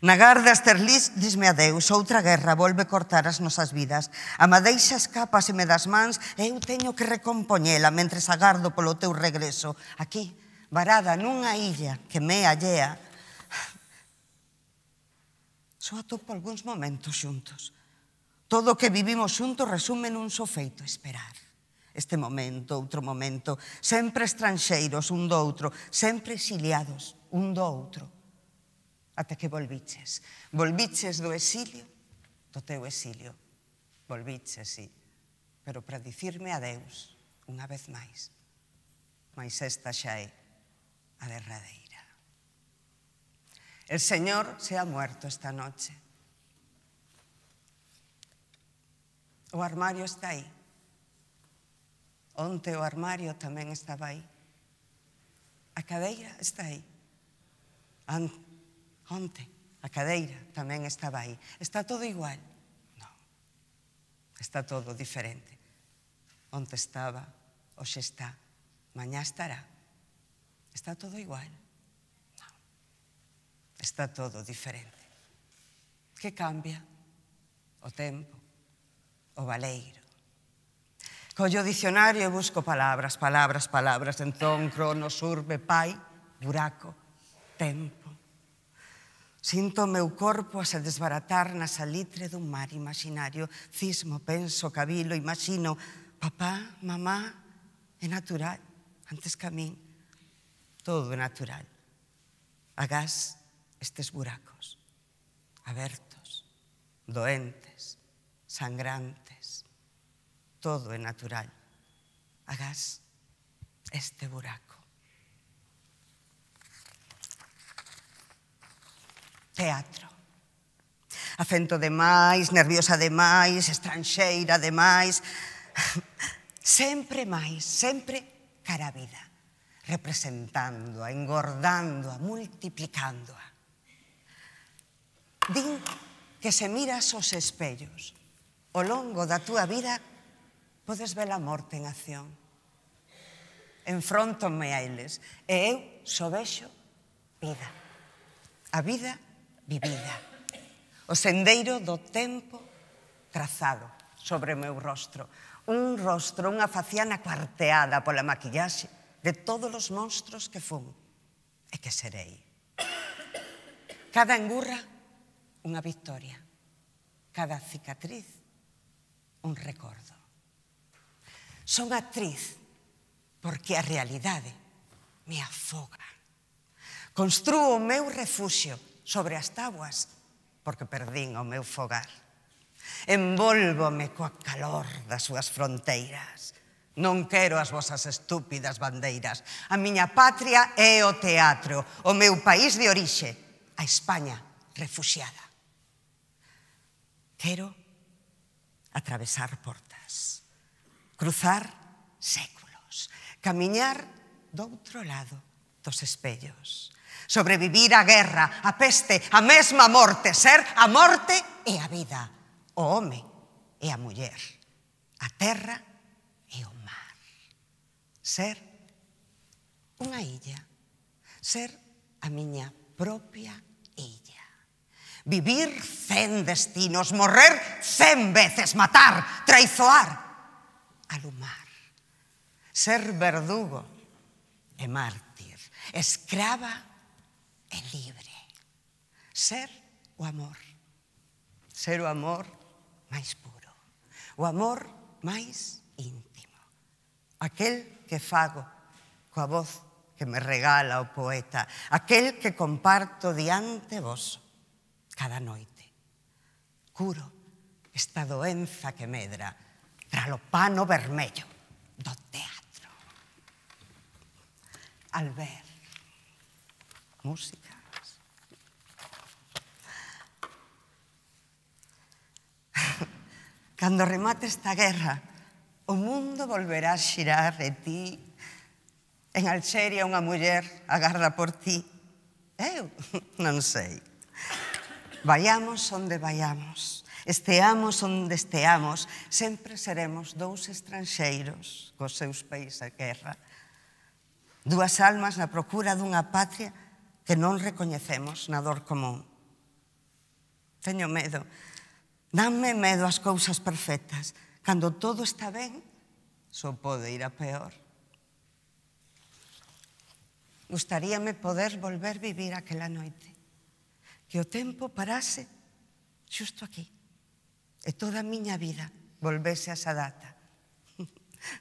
Speaker 2: Na garda Asterlis disme adeus, outra guerra volve cortar as nosas vidas. A madeixa me das mans e eu teño que recompoñela mentre agardo polo teu regreso. Aquí, varada nunha illa que me allea, só atopo algúns momentos xuntos Todo o que vivimos xuntos resume nun só feito esperar. Este momento, outro momento, sempre estranxeiros un do outro, sempre exiliados un do outro. Ata que volviches. Volviches do exilio, do teu exilio. Volviches, sí. Pero para dicirme adeus, unha vez máis. Mais esta xa é a derradeira. El Señor se ha muerto esta noche. O armario está aí. Onte o armario tamén estaba aí. A cadeira está aí. Onte a cadeira tamén estaba aí. Está todo igual? Non. Está todo diferente. Onte estaba, hoxe está, mañá estará. Está todo igual? Non. Está todo diferente. Que cambia? O tempo o baleiro. Collo o dicionario e busco palabras, palabras, palabras, entón, crono, surbe, pai, buraco, tempo. Sinto o meu corpo a se desbaratar na salitre dun mar imaginario. Cismo, penso, cabilo, imagino, papá, mamá, é natural, antes que a min, todo é natural. Agás estes buracos, abertos, doentes, sangrantes, todo é natural. Agás este buraco. Teatro. Acento demais, nerviosa demais, estranxeira demais. Sempre máis, sempre cara a vida. Representándoa, engordándoa, multiplicándoa. Din que se miras os espellos o longo da túa vida podes ver a morte en acción. Enfrontome a eles e eu só vexo vida. A vida vivida. O sendeiro do tempo trazado sobre o meu rostro. Un rostro, unha faciana cuarteada pola maquillaxe de todos os monstros que fun e que serei. Cada engurra, unha victoria. Cada cicatriz, un recordo. Son actriz porque a realidade me afoga. Construo o meu refuxio sobre as tábuas porque perdín o meu fogar. Envolvome coa calor das súas fronteiras. Non quero as vosas estúpidas bandeiras. A miña patria é o teatro, o meu país de orixe, a España refuxiada. Quero atravesar portas cruzar séculos, camiñar do outro lado dos espellos, sobrevivir á guerra, a peste, a mesma morte, ser a morte e a vida, o home e a muller, a terra e o mar. Ser unha illa, ser a miña propia illa. Vivir cen destinos, morrer cen veces, matar, traizoar, mar. Ser verdugo e mártir. Escrava e libre. Ser o amor. Ser o amor máis puro. O amor máis íntimo. Aquel que fago coa voz que me regala o poeta. Aquel que comparto diante vos cada noite. Curo esta doenza que medra para o pano vermello do teatro. Al ver música. Cando remate esta guerra, o mundo volverá a xirar e ti. En Alxeria unha muller agarda por ti. Eu non sei. Vayamos onde vayamos. Esteamos onde esteamos, sempre seremos dous estranxeiros cos seus país a guerra. Duas almas na procura dunha patria que non recoñecemos na dor común. Teño medo. Danme medo as cousas perfectas. Cando todo está ben, só pode ir a peor. Gustaríame poder volver vivir aquela noite. Que o tempo parase xusto aquí. E toda a miña vida volvese a esa data.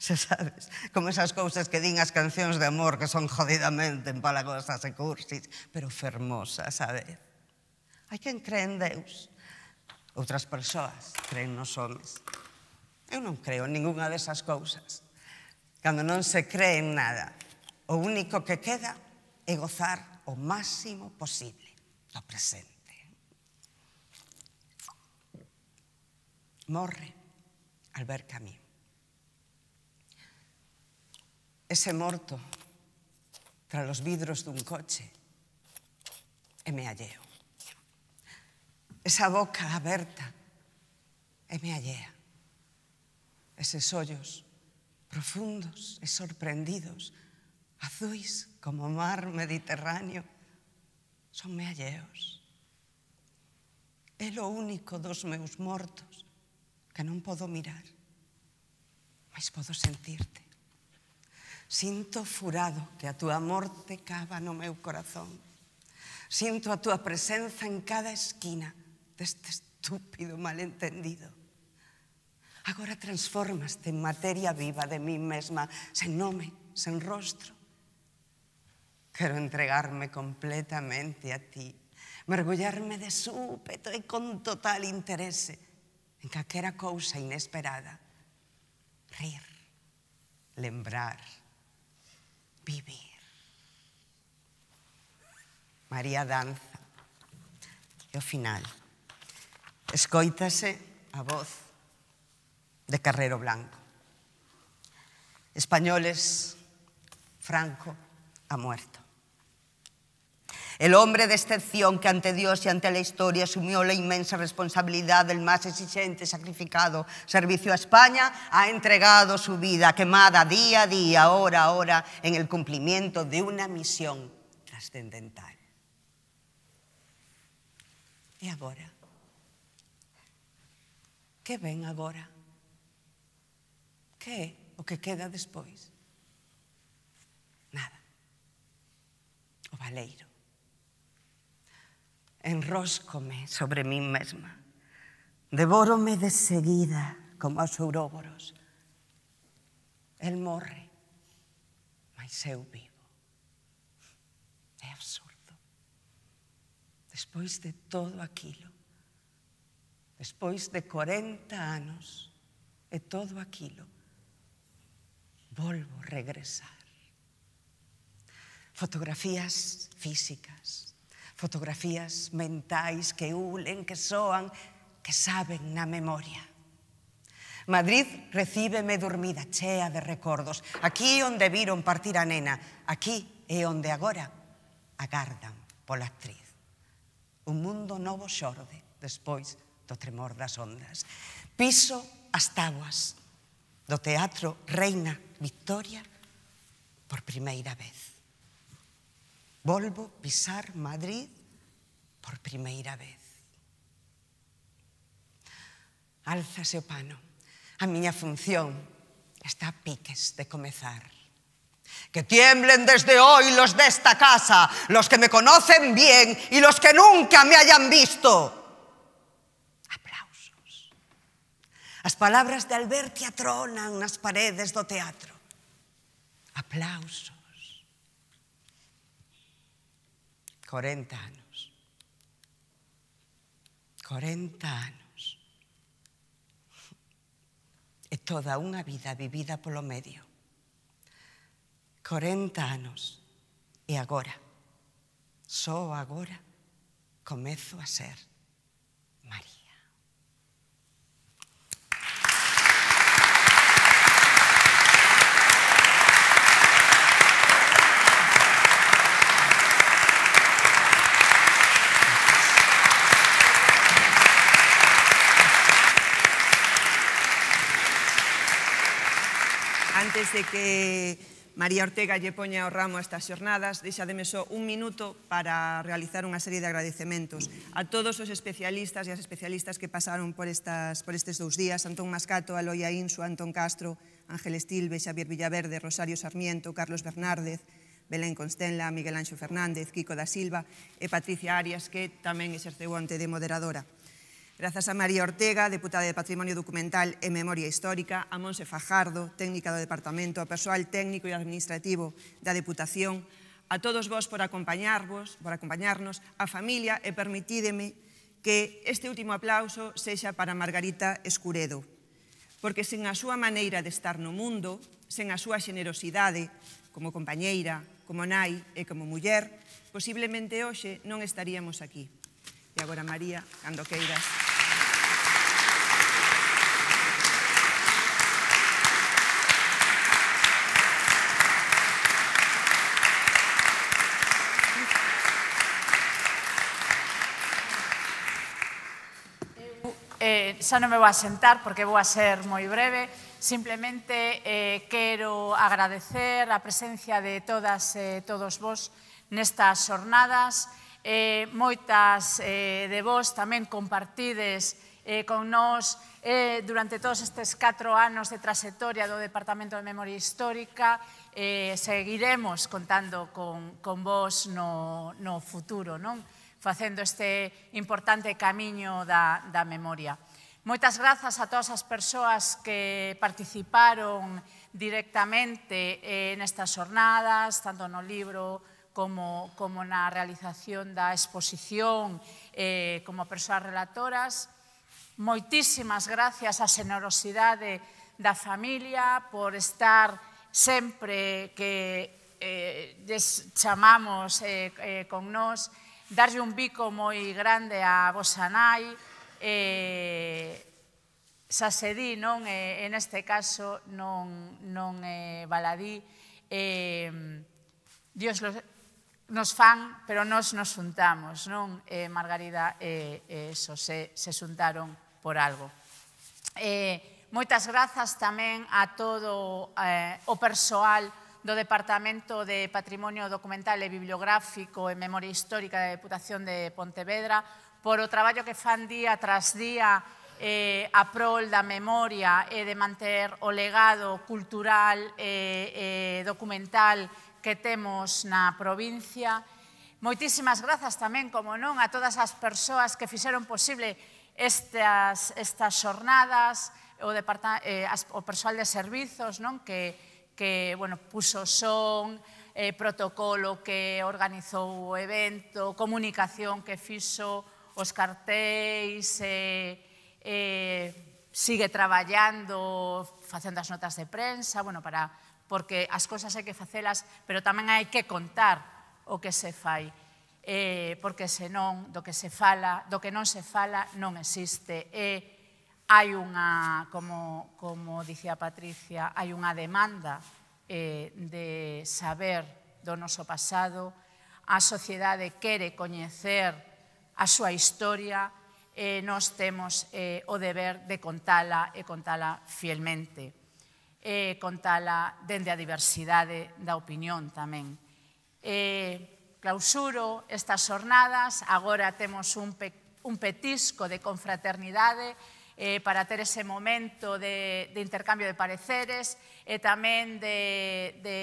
Speaker 2: Xa sabes, como esas cousas que din as cancións de amor que son jodidamente empalagosas e cursis, pero fermosas, sabe? Hai quen cree en Deus. Outras persoas creen nos homens. Eu non creo en ninguna desas cousas. Cando non se cree en nada, o único que queda é gozar o máximo posible do presente. morre ver Camus. Ese morto tras os vidros dun coche e me alleo. Esa boca aberta e me allea. Eses ollos profundos e sorprendidos, azuis como mar Mediterráneo, son me alleos. É lo único dos meus mortos que non podo mirar, mas podo sentirte. Sinto furado que a túa morte cava no meu corazón. Sinto a túa presenza en cada esquina deste estúpido malentendido. Agora transformaste en materia viva de mí mesma, sen nome, sen rostro. Quero entregarme completamente a ti, mergullarme de súpeto e con total interese en calquera cousa inesperada, rir, lembrar, vivir. María danza. E o final. Escoítase a voz de Carrero Blanco. Españoles, Franco, a muerte. El hombre de excepción que ante Dios y ante la historia asumió la inmensa responsabilidad del más exigente, sacrificado servicio a España, ha entregado su vida quemada día a día, hora a hora, en el cumplimiento de una misión trascendental. E agora? Que ven agora? Que é o que queda despois? Nada. O valeiro enróscome sobre mí mesma. Devórome de seguida como aos ouróboros. El morre, mas eu vivo. É absurdo. Despois de todo aquilo, despois de 40 anos e todo aquilo, volvo a regresar. Fotografías físicas, Fotografías mentais que ulen, que soan, que saben na memoria. Madrid recíbeme dormida, chea de recordos. Aquí onde viron partir a nena, aquí é onde agora agardan pola actriz. Un mundo novo xorde despois do tremor das ondas. Piso as tábuas do Teatro Reina Victoria por primeira vez volvo pisar Madrid por primeira vez. Alzase o pano. A miña función está a piques de comezar. Que tiemblen desde hoy los de esta casa, los que me conocen bien y los que nunca me hayan visto. Aplausos. As palabras de Alberti atronan nas paredes do teatro. Aplausos. 40 anos. 40 anos. E toda unha vida vivida polo medio. 40 anos. E agora, só agora, comezo a ser
Speaker 1: Antes de que María Ortega lle poña o ramo a estas xornadas, deixademe só un minuto para realizar unha serie de agradecementos a todos os especialistas e as especialistas que pasaron por, estas, por estes dous días, Antón Mascato, Aloia Insu, Antón Castro, Ángel Estilbe, Xavier Villaverde, Rosario Sarmiento, Carlos Bernárdez, Belén Constenla, Miguel Anxo Fernández, Kiko da Silva e Patricia Arias, que tamén exerceu ante de moderadora. Grazas a María Ortega, deputada de Patrimonio Documental e Memoria Histórica, a Monse Fajardo, técnica do Departamento, ao persoal técnico e administrativo da Deputación, a todos vós por acompañarvos, por acompañarnos, a familia e permitídeme que este último aplauso sexa para Margarita Escuredo, porque sen a súa maneira de estar no mundo, sen a súa xenerosidade como compañeira, como nai e como muller, posiblemente hoxe non estaríamos aquí. E agora, María, cando queiras.
Speaker 5: eh, xa non me vou a sentar porque vou a ser moi breve. Simplemente eh, quero agradecer a presencia de todas e eh, todos vos nestas xornadas. Eh, moitas eh, de vos tamén compartides eh, con nós eh, durante todos estes 4 anos de trasectoria do Departamento de Memoria Histórica. Eh, seguiremos contando con, con vos no, no futuro, non? facendo este importante camiño da, da memoria. Moitas grazas a todas as persoas que participaron directamente eh, nestas xornadas, tanto no libro como, como na realización da exposición eh, como persoas relatoras. Moitísimas gracias á xenerosidade da familia por estar sempre que eh, chamamos eh, eh, con nós darlle un bico moi grande a vosa nai, eh, xa se di, non, e, en este caso non, non é baladí, eh, Dios los, nos fan, pero nós nos juntamos, non? Eh, Margarida e, e Xosé se xuntaron por algo. Eh, moitas grazas tamén a todo eh, o persoal do Departamento de Patrimonio Documental e Bibliográfico e Memoria Histórica da Deputación de Pontevedra por o traballo que fan día tras día eh, a prol da memoria e de manter o legado cultural e eh, eh, documental que temos na provincia. Moitísimas grazas tamén, como non, a todas as persoas que fixeron posible estas, estas xornadas, o, departa, eh, as, o persoal de servizos non que que bueno, puso son, eh, protocolo que organizou o evento, comunicación que fixo os cartéis, eh, eh, sigue traballando, facendo as notas de prensa, bueno, para, porque as cosas hai que facelas, pero tamén hai que contar o que se fai, eh, porque senón do que se fala, do que non se fala non existe. E eh, hai unha, como, como dicía Patricia, hai unha demanda eh, de saber do noso pasado, a sociedade quere coñecer a súa historia, eh, nós temos eh, o deber de contala e contala fielmente, eh, contala dende a diversidade da opinión tamén. Eh, clausuro estas xornadas, agora temos un, pe un petisco de confraternidade eh, para ter ese momento de, de intercambio de pareceres e tamén de, de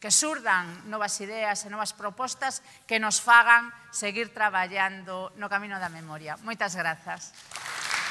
Speaker 5: que surdan novas ideas e novas propostas que nos fagan seguir traballando no camino da memoria. Moitas grazas. Aplausos.